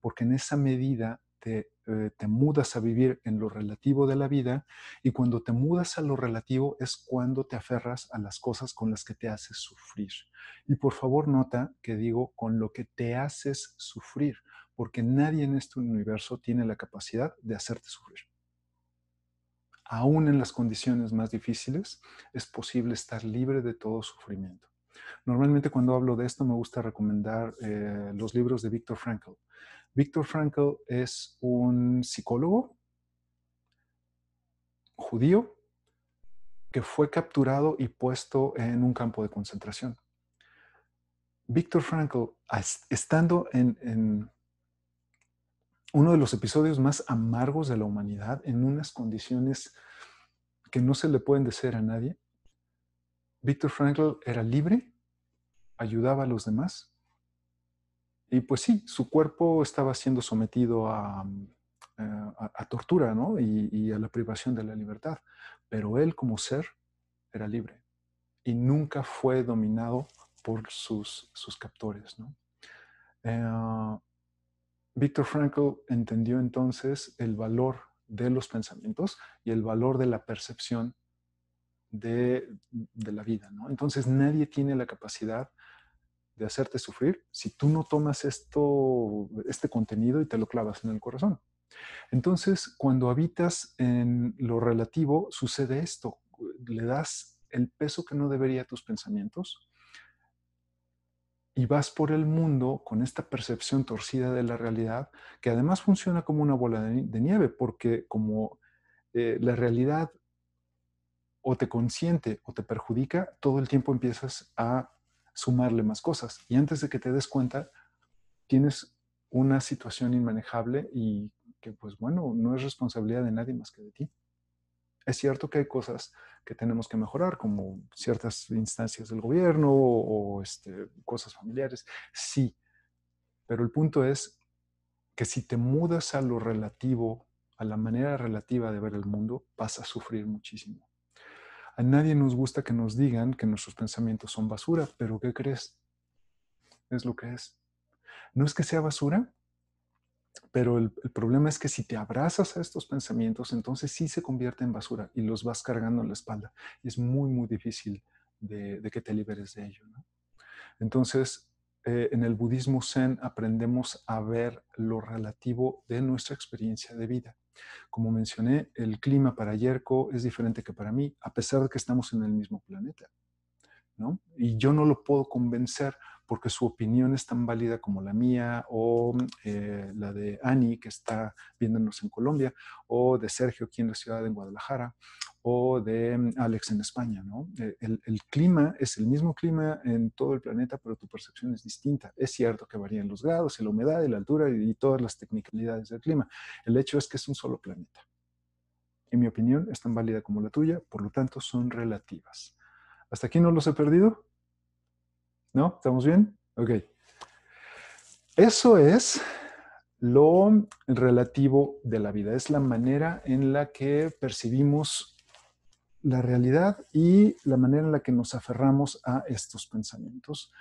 porque en esa medida eh, te, mudas a vivir en lo relativo de la vida y cuando te mudas a lo relativo es cuando te aferras a las cosas con las que te haces sufrir. Y por favor nota que digo con lo que te haces sufrir, porque nadie en este universo tiene la capacidad de hacerte sufrir. Aún en las condiciones más difíciles es posible estar libre de todo sufrimiento. Normalmente cuando hablo de esto me gusta recomendar eh, los libros de Víctor Frankl. Víctor Frankl es un psicólogo judío que fue capturado y puesto en un campo de concentración. Víctor Frankl, estando en, uno de los episodios más amargos de la humanidad, en unas condiciones que no se le pueden decir a nadie, Víctor Frankl era libre, ayudaba a los demás y pues sí, su cuerpo estaba siendo sometido a, mm, tortura y, a la privación de la libertad, pero él como ser era libre y nunca fue dominado por sus, sus captores. ¿no? Eh, Víctor Frankl entendió entonces el valor de los pensamientos y el valor de la percepción de, la vida. Entonces nadie tiene la capacidad de hacerte sufrir si tú no tomas esto, este contenido y te lo clavas en el corazón. Entonces, cuando habitas en lo relativo, sucede esto. Le das el peso que no debería a tus pensamientos y vas por el mundo con esta percepción torcida de la realidad, que además funciona como una bola de, nieve, porque como eh, la realidad o te consiente o te perjudica, todo el tiempo empiezas a sumarle más cosas. Y antes de que te des cuenta, tienes una situación inmanejable y que, pues bueno, no es responsabilidad de nadie más que de ti. Es cierto que hay cosas que tenemos que mejorar, como ciertas instancias del gobierno o, este, cosas familiares, sí, pero el punto es que si te mudas a lo relativo, a la manera relativa de ver el mundo, vas a sufrir muchísimo. A nadie nos gusta que nos digan que nuestros pensamientos son basura, pero ¿qué crees? Es lo que es. No es que sea basura, pero el, problema es que si te abrazas a estos pensamientos, entonces sí se convierte en basura y los vas cargando en la espalda. Y es muy, muy difícil de, que te liberes de ello. Entonces, eh, en el budismo zen aprendemos a ver lo relativo de nuestra experiencia de vida. Como mencioné, el clima para Yerko es diferente que para mí, a pesar de que estamos en el mismo planeta. Y yo no lo puedo convencer porque su opinión es tan válida como la mía o eh, la de Ani, que está viéndonos en Colombia, o de Sergio aquí en la ciudad de Guadalajara, o de mm, Alex en España. Eh, el, clima es el mismo clima en todo el planeta, pero tu percepción es distinta. Es cierto que varían los grados, la humedad, la altura y, todas las tecnicalidades del clima. El hecho es que es un solo planeta. En mi opinión, es tan válida como la tuya, por lo tanto, son relativas. ¿Hasta aquí no los he perdido? ¿No? ¿Estamos bien? Ok. Eso es lo relativo de la vida, es la manera en la que percibimos la realidad y la manera en la que nos aferramos a estos pensamientos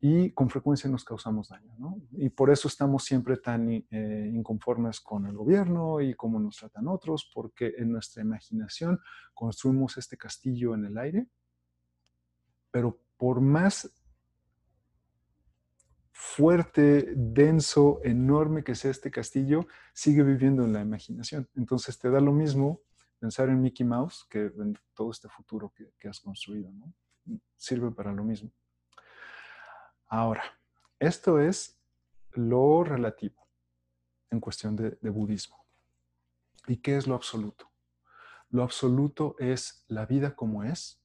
y con frecuencia nos causamos daño. ¿no? Y por eso estamos siempre tan eh, inconformes con el gobierno y cómo nos tratan otros, porque en nuestra imaginación construimos este castillo en el aire pero por más fuerte, denso, enorme que sea este castillo, sigue viviendo en la imaginación. Entonces te da lo mismo pensar en Mickey Mouse que en todo este futuro que, has construido. ¿no? Sirve para lo mismo. Ahora, esto es lo relativo en cuestión de budismo. ¿Y qué es lo absoluto? Lo absoluto es la vida como es,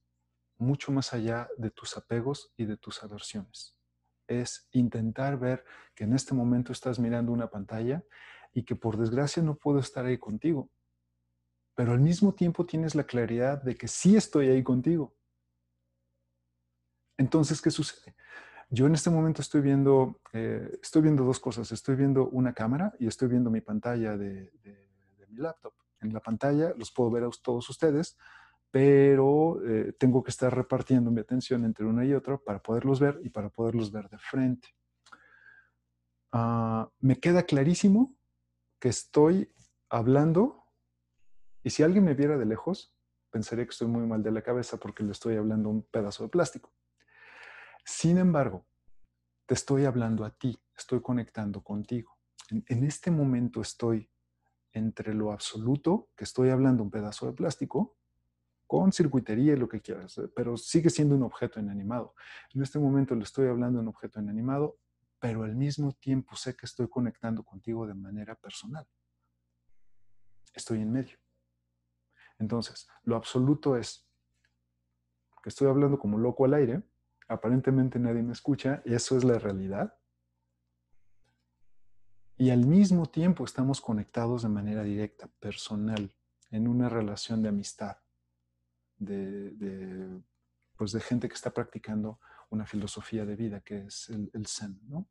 mucho más allá de tus apegos y de tus aversiones. Es intentar ver que en este momento estás mirando una pantalla y que por desgracia no puedo estar ahí contigo, pero al mismo tiempo tienes la claridad de que sí estoy ahí contigo. Entonces, ¿qué sucede? Yo en este momento estoy viendo, eh, estoy viendo dos cosas. Estoy viendo una cámara y estoy viendo mi pantalla de, de mi laptop. En la pantalla los puedo ver a todos ustedes, pero eh, tengo que estar repartiendo mi atención entre una y otra para poderlos ver y para poderlos ver de frente. Ah, me queda clarísimo que estoy hablando y si alguien me viera de lejos, pensaría que estoy muy mal de la cabeza porque le estoy hablando a un pedazo de plástico. Sin embargo, te estoy hablando a ti, estoy conectando contigo. En, en este momento estoy entre lo absoluto, que estoy hablando un pedazo de plástico, con circuitería y lo que quieras, eh, pero sigue siendo un objeto inanimado. En este momento le estoy hablando de un objeto inanimado, pero al mismo tiempo sé que estoy conectando contigo de manera personal. Estoy en medio. Entonces, lo absoluto es que estoy hablando como loco al aire, aparentemente nadie me escucha, y eso es la realidad. Y al mismo tiempo estamos conectados de manera directa, personal, en una relación de amistad de, de, pues de gente que está practicando una filosofía de vida que es el, Zen. ¿no?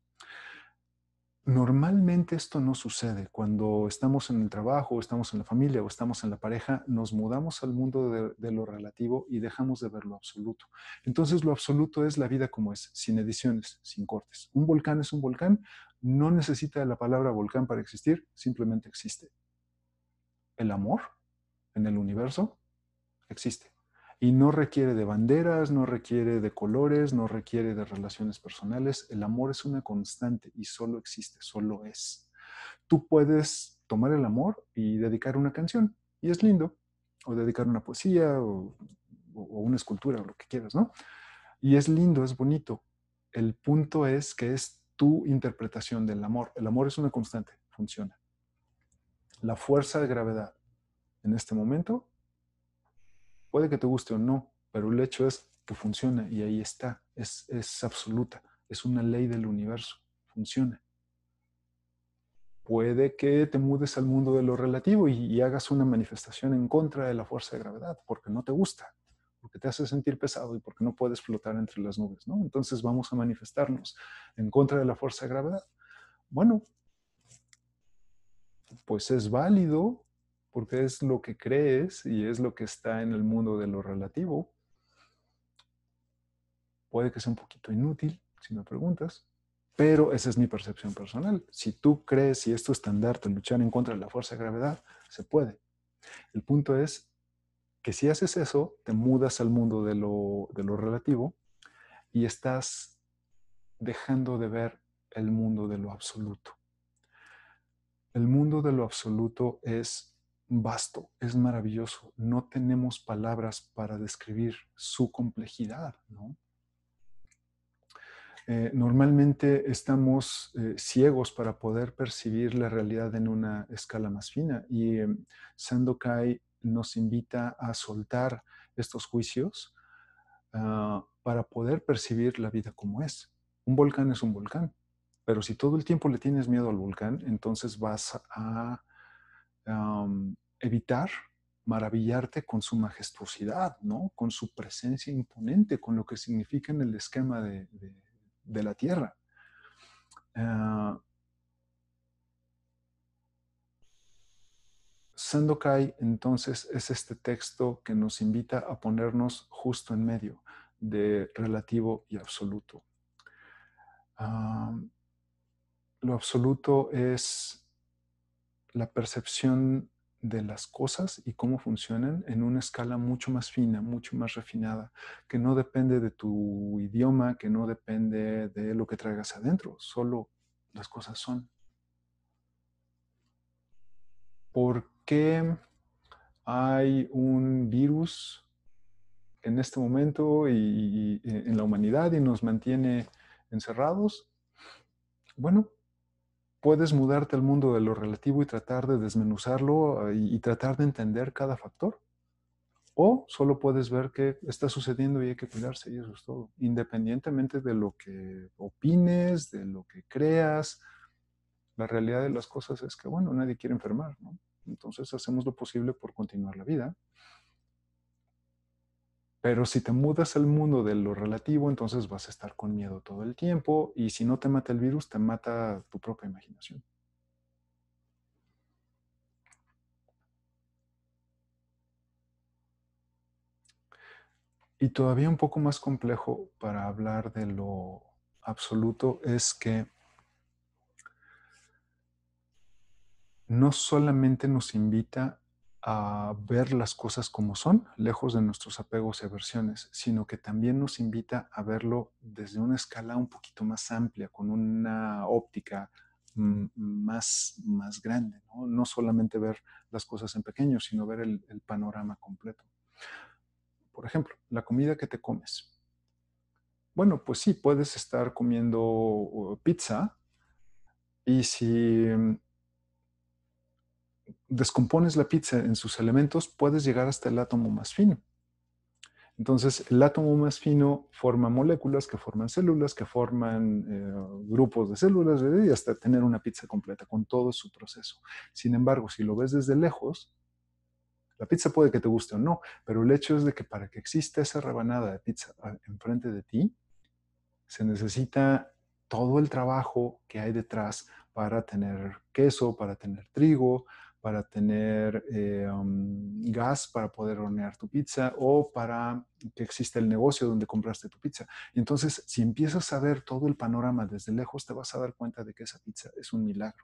Normalmente esto no sucede. Cuando estamos en el trabajo, o estamos en la familia o estamos en la pareja, nos mudamos al mundo de, de, lo relativo y dejamos de ver lo absoluto. Entonces lo absoluto es la vida como es, sin ediciones, sin cortes. Un volcán es un volcán, no necesita la palabra volcán para existir, simplemente existe. El amor en el universo existe y no requiere de banderas, no requiere de colores, no requiere de relaciones personales. El amor es una constante y solo existe, solo es. Tú puedes tomar el amor y dedicar una canción y es lindo, o dedicar una poesía o, una escultura o lo que quieras, ¿no? Y es lindo, es bonito. El punto es que es tu interpretación del amor. El amor es una constante, funciona. La fuerza de gravedad en este momento Puede que te guste o no, pero el hecho es que funciona y ahí está, es, absoluta, es una ley del universo, funciona. Puede que te mudes al mundo de lo relativo y, hagas una manifestación en contra de la fuerza de gravedad porque no te gusta, porque te hace sentir pesado y porque no puedes flotar entre las nubes, ¿no? Entonces vamos a manifestarnos en contra de la fuerza de gravedad. Bueno, pues es válido porque es lo que crees y es lo que está en el mundo de lo relativo. Puede que sea un poquito inútil, si me preguntas, pero esa es mi percepción personal. Si tú crees y esto es tu estandarte luchar en contra de la fuerza de gravedad, se puede. El punto es que si haces eso, te mudas al mundo de lo, de lo relativo y estás dejando de ver el mundo de lo absoluto. El mundo de lo absoluto es vasto, es maravilloso. No tenemos palabras para describir su complejidad, ¿no? Eh, normalmente estamos eh, ciegos para poder percibir la realidad en una escala más fina y eh, Sandokai nos invita a soltar estos juicios ah, para poder percibir la vida como es. Un volcán es un volcán, pero si todo el tiempo le tienes miedo al volcán, entonces vas a evitar maravillarte con su majestuosidad, ¿no? con su presencia imponente, con lo que significa en el esquema de, la Tierra. Uh, Sandokai entonces es este texto que nos invita a ponernos justo en medio de relativo y absoluto. Ah, lo absoluto es la percepción de las cosas y cómo funcionan en una escala mucho más fina, mucho más refinada, que no depende de tu idioma, que no depende de lo que traigas adentro, solo las cosas son. ¿Por qué hay un virus en este momento y, eh, en la humanidad y nos mantiene encerrados? Bueno, puedes mudarte al mundo de lo relativo y tratar de desmenuzarlo eh, y, tratar de entender cada factor. O solo puedes ver que está sucediendo y hay que cuidarse y eso es todo. Independientemente de lo que opines, de lo que creas, la realidad de las cosas es que, bueno, nadie quiere enfermar, ¿no? Entonces hacemos lo posible por continuar la vida. Pero si te mudas al mundo de lo relativo, entonces vas a estar con miedo todo el tiempo y si no te mata el virus, te mata tu propia imaginación. Y todavía un poco más complejo para hablar de lo absoluto es que no solamente nos invita a ver las cosas como son, lejos de nuestros apegos y aversiones, sino que también nos invita a verlo desde una escala un poquito más amplia, con una óptica mm, más, más grande, ¿no? solamente ver las cosas en pequeño, sino ver el, el panorama completo. Por ejemplo, la comida que te comes. Bueno, pues sí, puedes estar comiendo uh, pizza y si mm, descompones la pizza en sus elementos, puedes llegar hasta el átomo más fino. Entonces, el átomo más fino forma moléculas que forman células, que forman eh, grupos de células, eh, y hasta tener una pizza completa con todo su proceso. Sin embargo, si lo ves desde lejos, la pizza puede que te guste o no, pero el hecho es de que para que exista esa rebanada de pizza ah, enfrente de ti, se necesita todo el trabajo que hay detrás para tener queso, para tener trigo, para tener eh, um, gas para poder hornear tu pizza o para que exista el negocio donde compraste tu pizza. entonces, si empiezas a ver todo el panorama desde lejos, te vas a dar cuenta de que esa pizza es un milagro.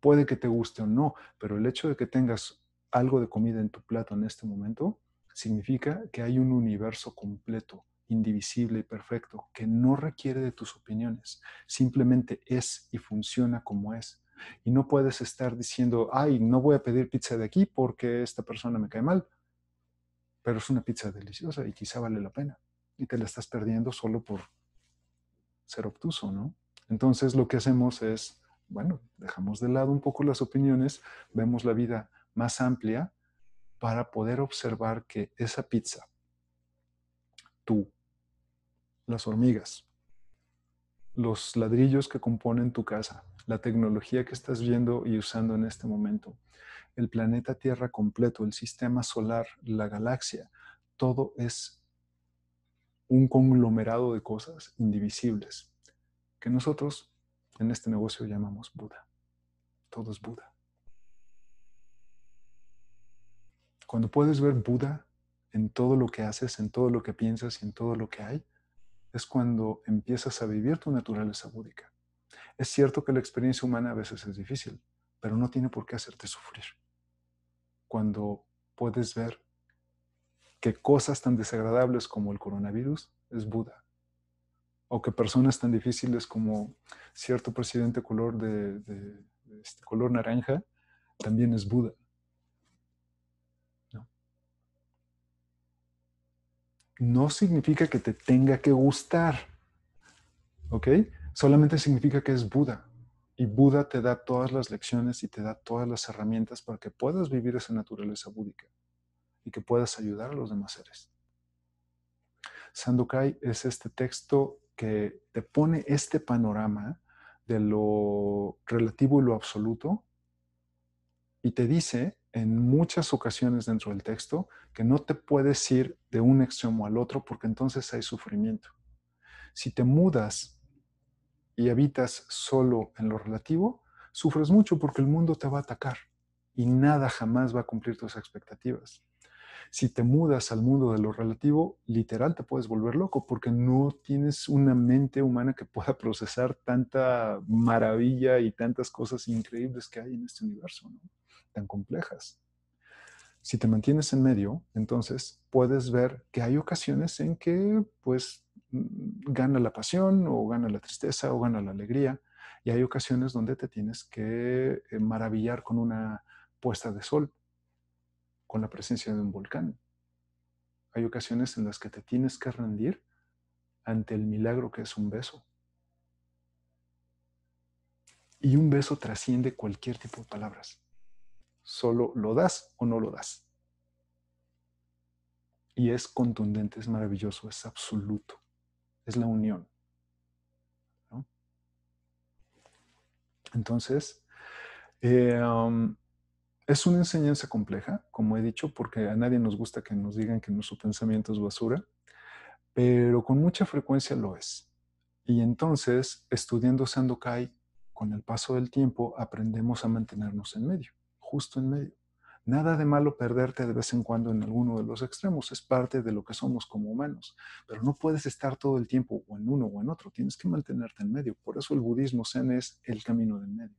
Puede que te guste o no, pero el hecho de que tengas algo de comida en tu plato en este momento significa que hay un universo completo, indivisible y perfecto, que no requiere de tus opiniones, simplemente es y funciona como es y no puedes estar diciendo, ay, no voy a pedir pizza de aquí porque esta persona me cae mal. Pero es una pizza deliciosa y quizá vale la pena. Y te la estás perdiendo solo por ser obtuso, ¿no? Entonces lo que hacemos es, bueno, dejamos de lado un poco las opiniones, vemos la vida más amplia para poder observar que esa pizza, tú, las hormigas, los ladrillos que componen tu casa, la tecnología que estás viendo y usando en este momento, el planeta Tierra completo, el sistema solar, la galaxia, todo es un conglomerado de cosas indivisibles que nosotros en este negocio llamamos Buda. Todo es Buda. Cuando puedes ver Buda en todo lo que haces, en todo lo que piensas y en todo lo que hay, es cuando empiezas a vivir tu naturaleza búdica. Es cierto que la experiencia humana a veces es difícil, pero no tiene por qué hacerte sufrir. Cuando puedes ver que cosas tan desagradables como el coronavirus es Buda, o que personas tan difíciles como cierto presidente color de, este, color naranja también es Buda. no significa que te tenga que gustar. ¿Ok? Solamente significa que es Buda. Y Buda te da todas las lecciones y te da todas las herramientas para que puedas vivir esa naturaleza búdica y que puedas ayudar a los demás seres. Sandukai es este texto que te pone este panorama de lo relativo y lo absoluto y te dice en muchas ocasiones dentro del texto que no te puedes ir de un extremo al otro porque entonces hay sufrimiento. Si te mudas y habitas solo en lo relativo, sufres mucho porque el mundo te va a atacar y nada jamás va a cumplir tus expectativas. Si te mudas al mundo de lo relativo, literal te puedes volver loco porque no tienes una mente humana que pueda procesar tanta maravilla y tantas cosas increíbles que hay en este universo, tan complejas. Si te mantienes en medio, entonces puedes ver que hay ocasiones en que pues mm, gana la pasión o gana la tristeza o gana la alegría y hay ocasiones donde te tienes que eh, maravillar con una puesta de sol, con la presencia de un volcán. Hay ocasiones en las que te tienes que rendir ante el milagro que es un beso. Y un beso trasciende cualquier tipo de palabras. Solo lo das o no lo das. Y es contundente, es maravilloso, es absoluto. Es la unión. Entonces, eh, es una enseñanza compleja, como he dicho, porque a nadie nos gusta que nos digan que nuestro pensamiento es basura, pero con mucha frecuencia lo es. Y entonces, estudiando Sandokai, con el paso del tiempo, aprendemos a mantenernos en medio justo en medio. Nada de malo perderte de vez en cuando en alguno de los extremos, es parte de lo que somos como humanos, pero no puedes estar todo el tiempo o en uno o en otro, tienes que mantenerte en medio. Por eso el budismo zen es el camino del medio.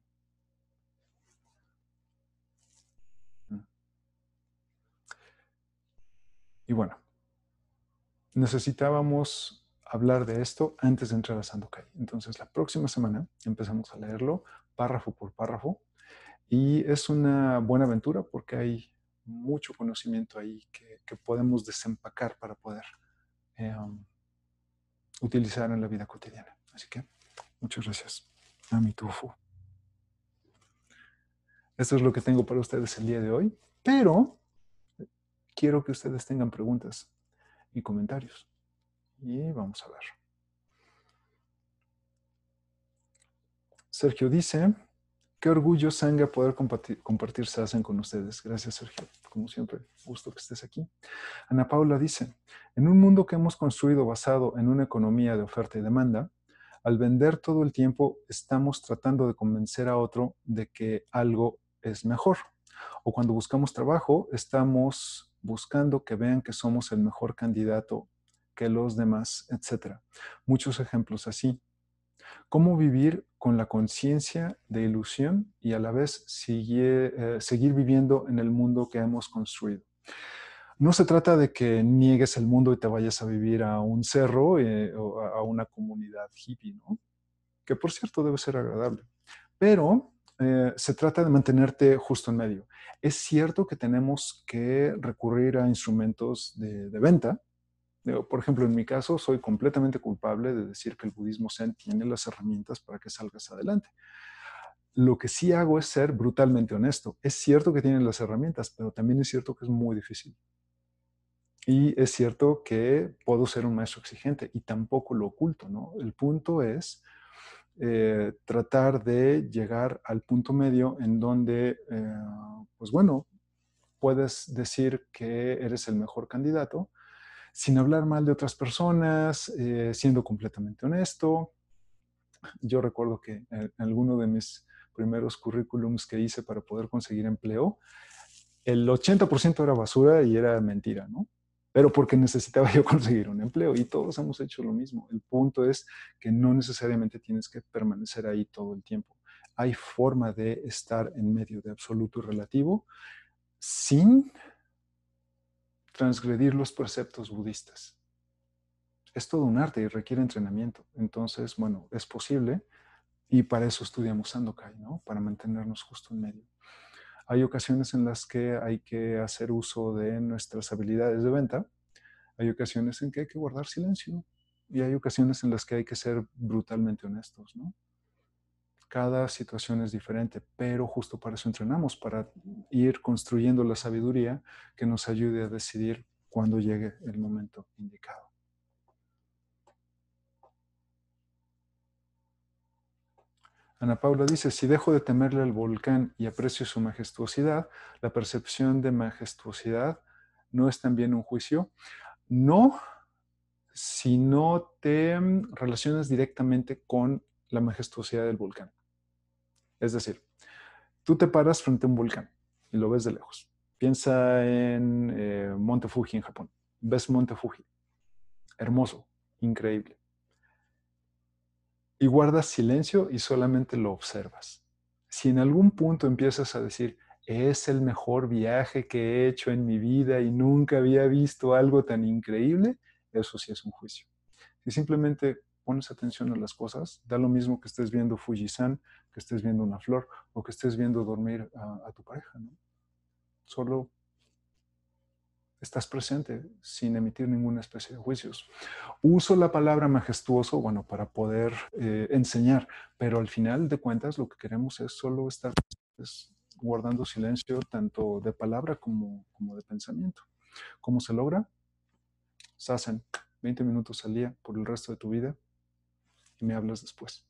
Mm. Y bueno, necesitábamos hablar de esto antes de entrar a Sandokai. Entonces, la próxima semana empezamos a leerlo párrafo por párrafo y es una buena aventura porque hay mucho conocimiento ahí que, podemos desempacar para poder em, utilizar en la vida cotidiana. Así que muchas gracias a mi tufu. Esto es lo que tengo para ustedes el día de hoy, pero quiero que ustedes tengan preguntas y comentarios. Y vamos a ver. Sergio dice, qué orgullo, sangre poder compartir, compartir hacen con ustedes. Gracias, Sergio. Como siempre, gusto que estés aquí. Ana Paula dice, en un mundo que hemos construido basado en una economía de oferta y demanda, al vender todo el tiempo estamos tratando de convencer a otro de que algo es mejor. O cuando buscamos trabajo, estamos buscando que vean que somos el mejor candidato que los demás, etc. Muchos ejemplos así cómo vivir con la conciencia de ilusión y a la vez eh, seguir viviendo en el mundo que hemos construido. No se trata de que niegues el mundo y te vayas a vivir a un cerro eh, o a una comunidad hippie, que por cierto debe ser agradable, pero eh, se trata de mantenerte justo en medio. Es cierto que tenemos que recurrir a instrumentos de venta, por ejemplo, en mi caso, soy completamente culpable de decir que el budismo zen tiene las herramientas para que salgas adelante. Lo que sí hago es ser brutalmente honesto. Es cierto que tienen las herramientas, pero también es cierto que es muy difícil. Y es cierto que puedo ser un maestro exigente y tampoco lo oculto, ¿no? El punto es eh, tratar de llegar al punto medio en donde, eh, pues bueno, puedes decir que eres el mejor candidato, sin hablar mal de otras personas, eh, siendo completamente honesto. Yo recuerdo que en alguno de mis primeros currículums que hice para poder conseguir empleo, el 80% era basura y era mentira, ¿no? Pero porque necesitaba yo conseguir un empleo y todos hemos hecho lo mismo. El punto es que no necesariamente tienes que permanecer ahí todo el tiempo. Hay forma de estar en medio de absoluto y relativo sin transgredir los preceptos budistas. Es todo un arte y requiere entrenamiento. Entonces, bueno, es posible y para eso estudiamos Sandokai, ¿no? Para mantenernos justo en medio. Hay ocasiones en las que hay que hacer uso de nuestras habilidades de venta. Hay ocasiones en que hay que guardar silencio y hay ocasiones en las que hay que ser brutalmente honestos, ¿no? cada situación es diferente, pero justo para eso entrenamos, para ir construyendo la sabiduría que nos ayude a decidir cuando llegue el momento indicado. Ana Paula dice, si dejo de temerle al volcán y aprecio su majestuosidad, la percepción de majestuosidad no es también un juicio. No, si no te relacionas directamente con la majestuosidad del volcán. Es decir, tú te paras frente a un volcán y lo ves de lejos. Piensa en eh, Monte Fuji en Japón. Ves Monte Fuji. Hermoso, increíble. Y guardas silencio y solamente lo observas. Si en algún punto empiezas a decir, es el mejor viaje que he hecho en mi vida y nunca había visto algo tan increíble, eso sí es un juicio. Si simplemente pones atención a las cosas, da lo mismo que estés viendo Fujisan, que estés viendo una flor o que estés viendo dormir a, tu pareja. Solo estás presente sin emitir ninguna especie de juicios. Uso la palabra majestuoso, bueno, para poder eh, enseñar, pero al final de cuentas lo que queremos es solo estar guardando silencio tanto de palabra como, como de pensamiento. ¿Cómo se logra? Se hacen 20 minutos al día por el resto de tu vida y me hablas después.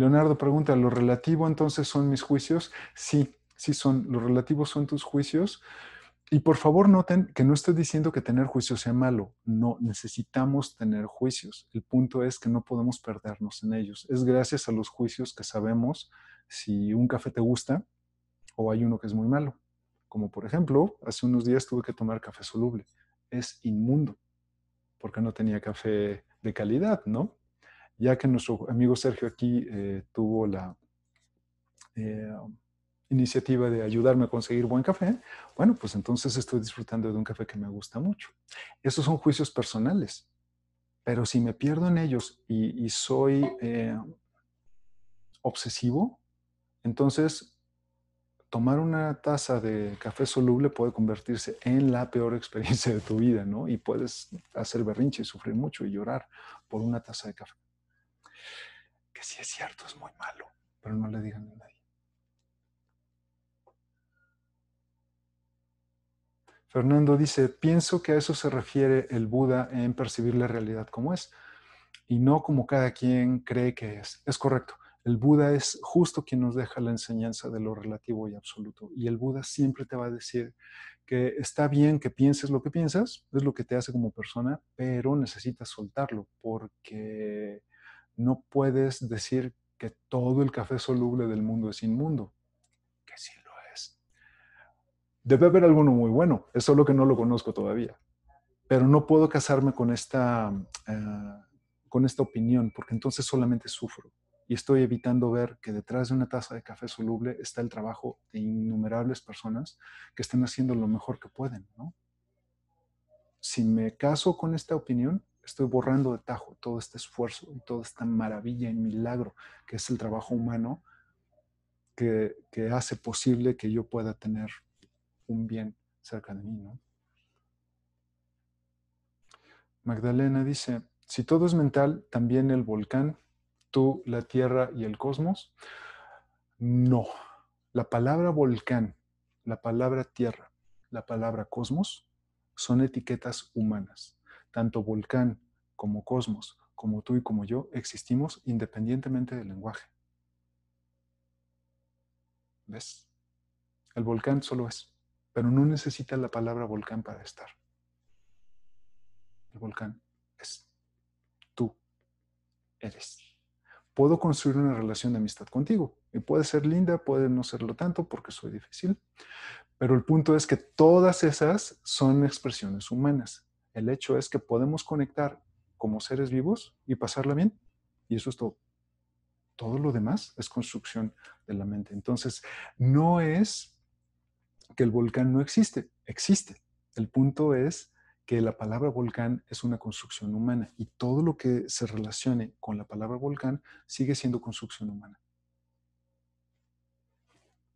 Leonardo pregunta, ¿lo relativo entonces son mis juicios? Sí, sí son, Los relativos son tus juicios. Y por favor noten que no estoy diciendo que tener juicios sea malo, no, necesitamos tener juicios. El punto es que no podemos perdernos en ellos. Es gracias a los juicios que sabemos si un café te gusta o hay uno que es muy malo. Como por ejemplo, hace unos días tuve que tomar café soluble. Es inmundo, porque no tenía café de calidad, ¿no? ya que nuestro amigo Sergio aquí eh, tuvo la eh, iniciativa de ayudarme a conseguir buen café, bueno, pues entonces estoy disfrutando de un café que me gusta mucho. Esos son juicios personales, pero si me pierdo en ellos y, soy eh, obsesivo, entonces tomar una taza de café soluble puede convertirse en la peor experiencia de tu vida, ¿no? Y puedes hacer berrinche y sufrir mucho y llorar por una taza de café que es cierto, es muy malo, pero no le digan a nadie. Fernando dice, pienso que a eso se refiere el Buda en percibir la realidad como es y no como cada quien cree que es. Es correcto. El Buda es justo quien nos deja la enseñanza de lo relativo y absoluto. Y el Buda siempre te va a decir que está bien que pienses lo que piensas, es lo que te hace como persona, pero necesitas soltarlo porque no puedes decir que todo el café soluble del mundo es inmundo, que sí lo es. Debe haber alguno muy bueno, es solo que no lo conozco todavía. Pero no puedo casarme con esta, eh, con esta opinión, porque entonces solamente sufro y estoy evitando ver que detrás de una taza de café soluble está el trabajo de innumerables personas que están haciendo lo mejor que pueden. Si me caso con esta opinión, estoy borrando de tajo todo este esfuerzo y toda esta maravilla y milagro que es el trabajo humano que, hace posible que yo pueda tener un bien cerca de mí. Magdalena dice, si todo es mental, también el volcán, tú, la tierra y el cosmos. No, la palabra volcán, la palabra tierra, la palabra cosmos son etiquetas humanas tanto volcán como cosmos, como tú y como yo, existimos independientemente del lenguaje. ¿Ves? El volcán solo es, pero no necesita la palabra volcán para estar. El volcán es. Tú eres. Puedo construir una relación de amistad contigo y puede ser linda, puede no serlo tanto porque soy difícil, pero el punto es que todas esas son expresiones humanas el hecho es que podemos conectar como seres vivos y pasarla bien. Y eso es todo. Todo lo demás es construcción de la mente. Entonces, no es que el volcán no existe, existe. El punto es que la palabra volcán es una construcción humana y todo lo que se relacione con la palabra volcán sigue siendo construcción humana.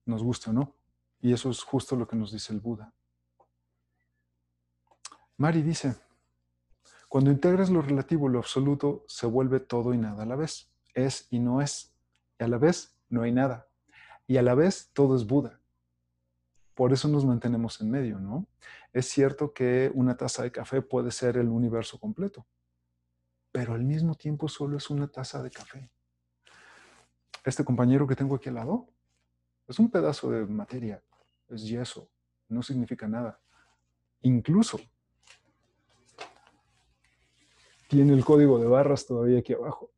Nos gusta o no. Y eso es justo lo que nos dice el Buda. Mari dice, cuando integras lo relativo y lo absoluto, se vuelve todo y nada a la vez. Es y no es. Y a la vez no hay nada. Y a la vez todo es Buda. Por eso nos mantenemos en medio, ¿no? Es cierto que una taza de café puede ser el universo completo, pero al mismo tiempo solo es una taza de café. Este compañero que tengo aquí al lado es un pedazo de materia, es yeso, no significa nada. Incluso tiene el código de barras todavía aquí abajo.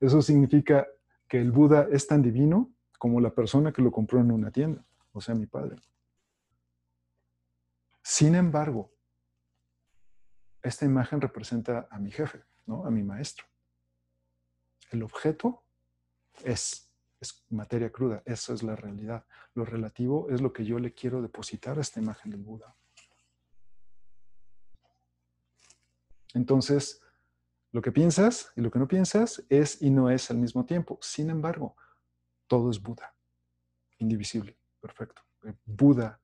Eso significa que el Buda es tan divino como la persona que lo compró en una tienda, o sea, mi padre. Sin embargo, esta imagen representa a mi jefe, ¿no? a mi maestro. El objeto es, es materia cruda, eso es la realidad. Lo relativo es lo que yo le quiero depositar a esta imagen del Buda. Entonces, lo que piensas y lo que no piensas es y no es al mismo tiempo. Sin embargo, todo es Buda, indivisible, perfecto. Eh, Buda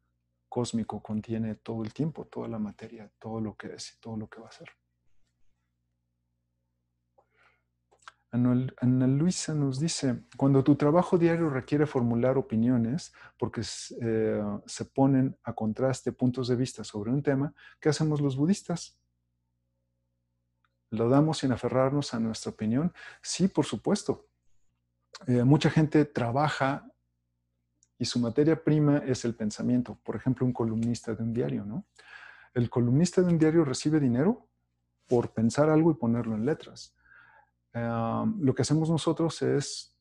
cósmico contiene todo el tiempo, toda la materia, todo lo que es y todo lo que va a ser. Ana Luisa nos dice, cuando tu trabajo diario requiere formular opiniones porque eh, se ponen a contraste puntos de vista sobre un tema, ¿qué hacemos los budistas? ¿Lo damos sin aferrarnos a nuestra opinión? Sí, por supuesto. Eh, mucha gente trabaja y su materia prima es el pensamiento. Por ejemplo, un columnista de un diario, ¿no? El columnista de un diario recibe dinero por pensar algo y ponerlo en letras. Em, lo que hacemos nosotros es,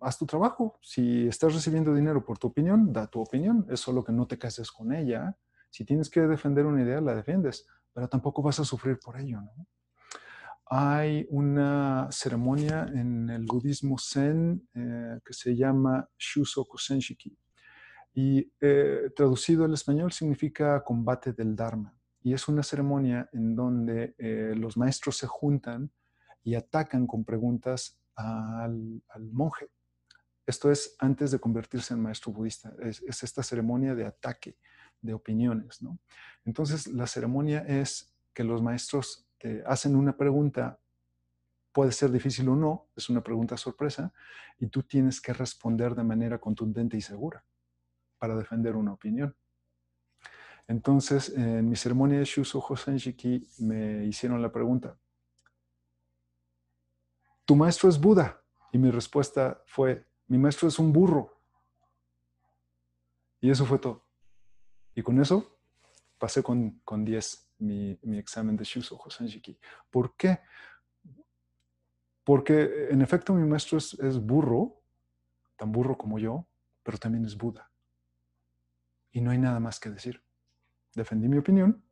haz tu trabajo. Si estás recibiendo dinero por tu opinión, da tu opinión. Es solo que no te cases con ella. Si tienes que defender una idea, la defiendes, pero tampoco vas a sufrir por ello, ¿no? hay una ceremonia en el budismo zen eh, que se llama Shusoku Senshiki. Y eh, traducido al español significa combate del Dharma. Y es una ceremonia en donde eh, los maestros se juntan y atacan con preguntas al, monje. Esto es antes de convertirse en maestro budista. Es, esta ceremonia de ataque de opiniones. Entonces, la ceremonia es que los maestros te hacen una pregunta, puede ser difícil o no, es una pregunta sorpresa, y tú tienes que responder de manera contundente y segura para defender una opinión. Entonces, en mi ceremonia de Shusho Hosenshiki me hicieron la pregunta, ¿tu maestro es Buda? Y mi respuesta fue, mi maestro es un burro. Y eso fue todo. Y con eso pasé con 10 mi, examen de Shuso Hosanjiki. ¿Por qué? Porque en efecto mi maestro es, burro, tan burro como yo, pero también es Buda. Y no hay nada más que decir. Defendí mi opinión,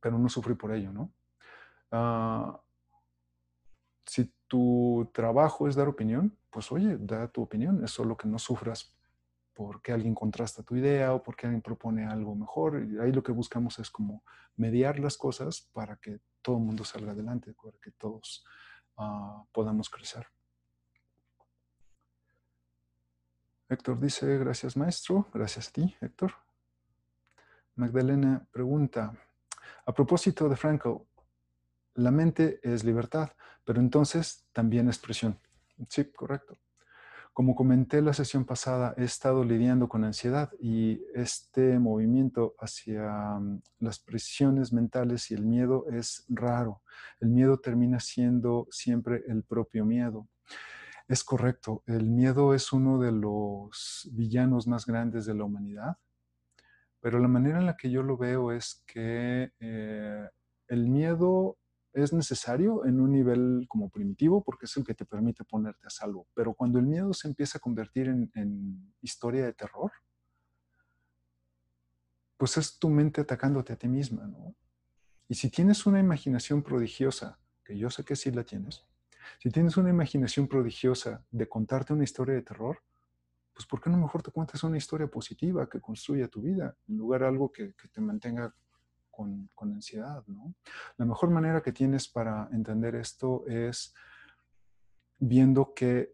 pero no sufrí por ello, ¿no? Ah, si tu trabajo es dar opinión, pues oye, da tu opinión, es solo que no sufras porque alguien contrasta tu idea o porque alguien propone algo mejor. Y ahí lo que buscamos es como mediar las cosas para que todo el mundo salga adelante, para que todos ah, podamos crecer. Héctor dice, gracias maestro, gracias a ti, Héctor. Magdalena pregunta, a propósito de Franco, la mente es libertad, pero entonces también es presión Sí, correcto. Como comenté la sesión pasada, he estado lidiando con ansiedad y este movimiento hacia mm, las presiones mentales y el miedo es raro. El miedo termina siendo siempre el propio miedo. Es correcto, el miedo es uno de los villanos más grandes de la humanidad, pero la manera en la que yo lo veo es que eh, el miedo es necesario en un nivel como primitivo porque es el que te permite ponerte a salvo. Pero cuando el miedo se empieza a convertir en, historia de terror, pues es tu mente atacándote a ti misma, ¿no? Y si tienes una imaginación prodigiosa, que yo sé que sí la tienes, si tienes una imaginación prodigiosa de contarte una historia de terror, pues ¿por qué no mejor te cuentas una historia positiva que construya tu vida en lugar de algo que, que te mantenga con, ansiedad, La mejor manera que tienes para entender esto es viendo que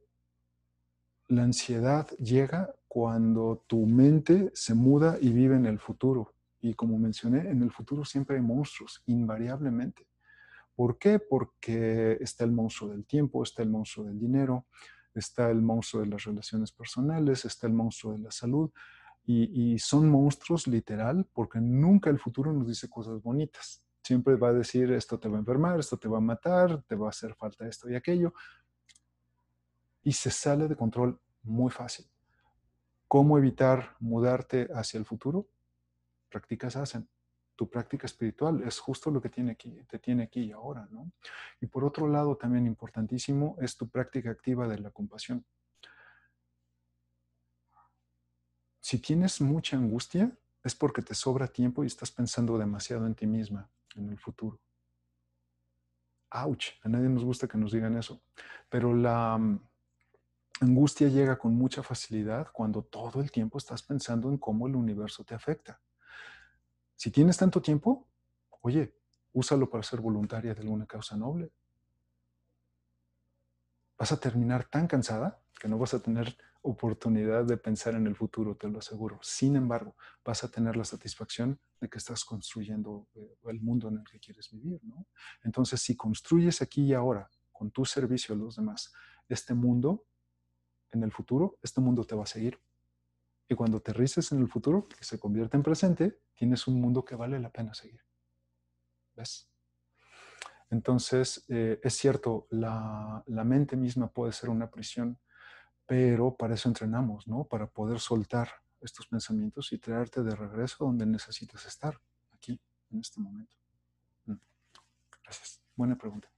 la ansiedad llega cuando tu mente se muda y vive en el futuro. Y como mencioné, en el futuro siempre hay monstruos, invariablemente. ¿Por qué? Porque está el monstruo del tiempo, está el monstruo del dinero, está el monstruo de las relaciones personales, está el monstruo de la salud y, son monstruos literal porque nunca el futuro nos dice cosas bonitas. Siempre va a decir esto te va a enfermar, esto te va a matar, te va a hacer falta esto y aquello. Y se sale de control muy fácil. ¿Cómo evitar mudarte hacia el futuro? Practicas hacen tu práctica espiritual es justo lo que tiene aquí, te tiene aquí y ahora, ¿no? Y por otro lado, también importantísimo, es tu práctica activa de la compasión. si tienes mucha angustia, es porque te sobra tiempo y estás pensando demasiado en ti misma, en el futuro. ¡Auch! a nadie nos gusta que nos digan eso. Pero la mm, angustia llega con mucha facilidad cuando todo el tiempo estás pensando en cómo el universo te afecta. Si tienes tanto tiempo, oye, úsalo para ser voluntaria de alguna causa noble. Vas a terminar tan cansada que no vas a tener oportunidad de pensar en el futuro, te lo aseguro. Sin embargo, vas a tener la satisfacción de que estás construyendo eh, el mundo en el que quieres vivir, ¿no? Entonces, si construyes aquí y ahora, con tu servicio a los demás, este mundo, en el futuro, este mundo te va a seguir. Y cuando te rices en el futuro, que se convierte en presente, tienes un mundo que vale la pena seguir. ¿Ves? Entonces, eh, es cierto, la mente misma puede ser una prisión pero para eso entrenamos, ¿no? Para poder soltar estos pensamientos y traerte de regreso donde necesitas estar, aquí, en este momento. Mm. Gracias. Buena pregunta.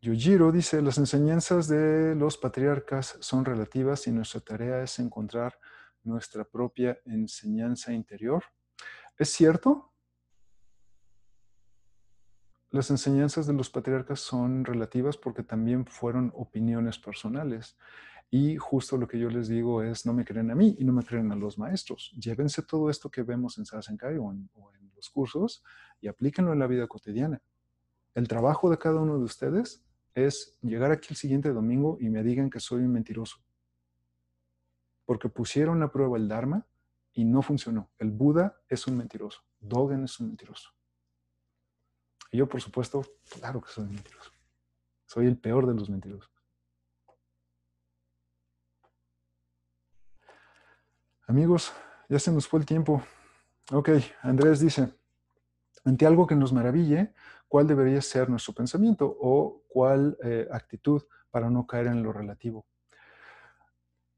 Yojiro dice, las enseñanzas de los patriarcas son relativas y nuestra tarea es encontrar nuestra propia enseñanza interior. Es cierto, las enseñanzas de los patriarcas son relativas porque también fueron opiniones personales. Y justo lo que yo les digo es, no me creen a mí y no me creen a los maestros. Llévense todo esto que vemos en Sasenkai o en, o en los cursos y aplíquenlo en la vida cotidiana. El trabajo de cada uno de ustedes es llegar aquí el siguiente domingo y me digan que soy un mentiroso. Porque pusieron a prueba el Dharma y no funcionó. El Buda es un mentiroso. Dogen es un mentiroso yo, por supuesto, claro que soy mentiroso. Soy el peor de los mentirosos. Amigos, ya se nos fue el tiempo. Ok, Andrés dice, ante algo que nos maraville, ¿cuál debería ser nuestro pensamiento o cuál eh, actitud para no caer en lo relativo?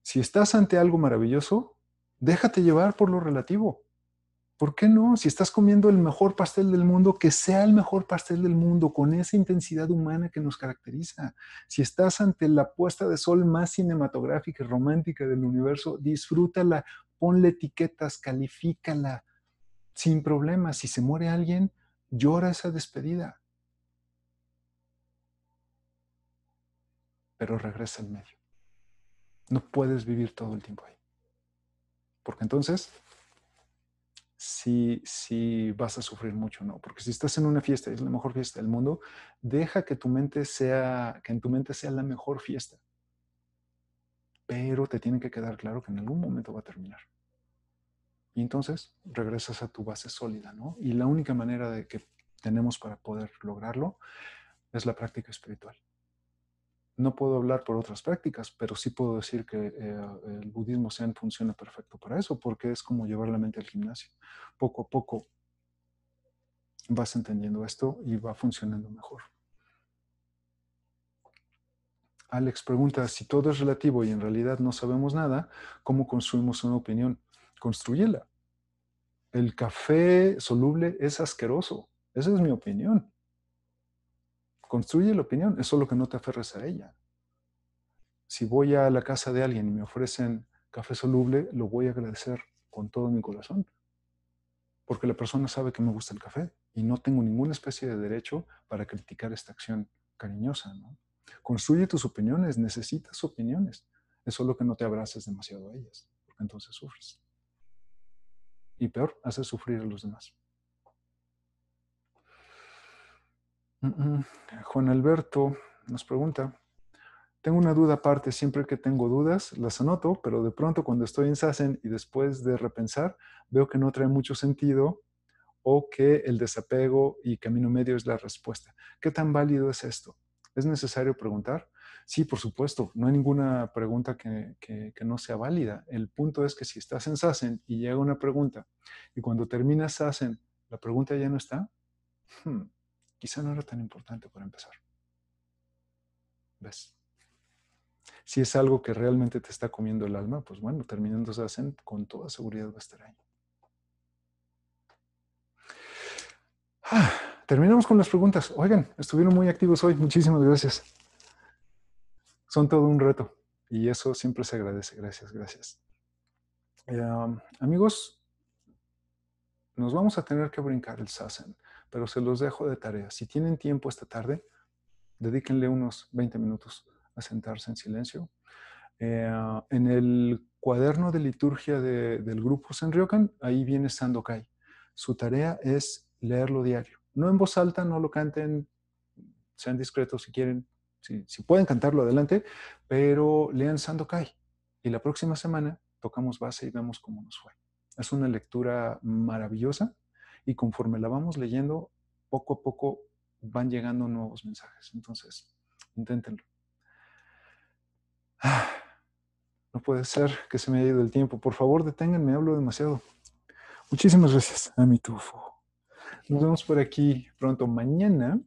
Si estás ante algo maravilloso, déjate llevar por lo relativo. ¿Por qué no? Si estás comiendo el mejor pastel del mundo, que sea el mejor pastel del mundo, con esa intensidad humana que nos caracteriza. Si estás ante la puesta de sol más cinematográfica y romántica del universo, disfrútala, ponle etiquetas, califícala, sin problemas. Si se muere alguien, llora esa despedida. Pero regresa al medio. No puedes vivir todo el tiempo ahí. Porque entonces si, si vas a sufrir mucho, ¿no? Porque si estás en una fiesta, es la mejor fiesta del mundo, deja que tu mente sea, que en tu mente sea la mejor fiesta. Pero te tiene que quedar claro que en algún momento va a terminar. Y entonces regresas a tu base sólida, ¿no? Y la única manera de que tenemos para poder lograrlo es la práctica espiritual no puedo hablar por otras prácticas, pero sí puedo decir que eh, el budismo Zen funciona perfecto para eso, porque es como llevar la mente al gimnasio. Poco a poco vas entendiendo esto y va funcionando mejor. Alex pregunta, si todo es relativo y en realidad no sabemos nada, ¿cómo construimos una opinión? Construyela. El café soluble es asqueroso. Esa es mi opinión. Construye la opinión, es solo que no te aferres a ella. Si voy a la casa de alguien y me ofrecen café soluble, lo voy a agradecer con todo mi corazón. Porque la persona sabe que me gusta el café y no tengo ninguna especie de derecho para criticar esta acción cariñosa. Construye tus opiniones, necesitas opiniones. Es solo que no te abraces demasiado a ellas, porque entonces sufres. Y peor, haces sufrir a los demás. Mm, mm. Juan Alberto nos pregunta, tengo una duda aparte, siempre que tengo dudas las anoto, pero de pronto cuando estoy en Sassen y después de repensar, veo que no trae mucho sentido o que el desapego y camino medio es la respuesta. ¿Qué tan válido es esto? ¿Es necesario preguntar? Sí, por supuesto, no hay ninguna pregunta que, no sea válida. El punto es que si estás en Sassen y llega una pregunta y cuando terminas Sassen la pregunta ya no está, hmm, Quizá no era tan importante para empezar. ¿Ves? Si es algo que realmente te está comiendo el alma, pues bueno, terminando esa con toda seguridad va a estar ahí. Ah, terminamos con las preguntas. Oigan, estuvieron muy activos hoy. Muchísimas gracias. Son todo un reto y eso siempre se agradece. Gracias, gracias. Eh, um, amigos, nos vamos a tener que brincar el sasen pero se los dejo de tarea. Si tienen tiempo esta tarde, dedíquenle unos 20 minutos a sentarse en silencio. Eh, en el cuaderno de liturgia del grupo San Senryokan, ahí viene Sandokai. Su tarea es leerlo diario. No en voz alta, no lo canten, sean discretos si quieren, si, pueden cantarlo adelante, pero lean Sandokai. Y la próxima semana tocamos base y vemos cómo nos fue. Es una lectura maravillosa y conforme la vamos leyendo, poco a poco van llegando nuevos mensajes. Entonces, inténtenlo. Ah, no puede ser que se me haya ido el tiempo. Por favor, deténganme, hablo demasiado. Muchísimas gracias, A mi tufo. Nos vemos por aquí pronto mañana.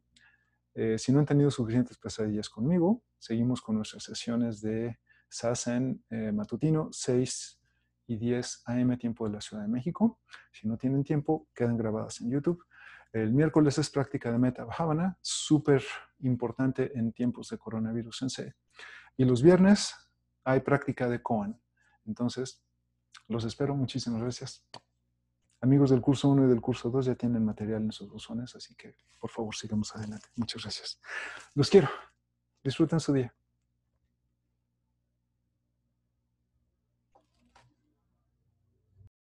Eh, si no han tenido suficientes pesadillas conmigo, seguimos con nuestras sesiones de Sazen eh, matutino 6 y 10 AM tiempo de la Ciudad de México. Si no tienen tiempo, quedan grabadas en YouTube. El miércoles es práctica de Meta Habana, súper importante en tiempos de coronavirus en C. Y los viernes hay práctica de Cohen. Entonces, los espero. Muchísimas gracias. Amigos del curso 1 y del curso 2 ya tienen material en sus buzones, así que por favor sigamos adelante. Muchas gracias. Los quiero. Disfruten su día.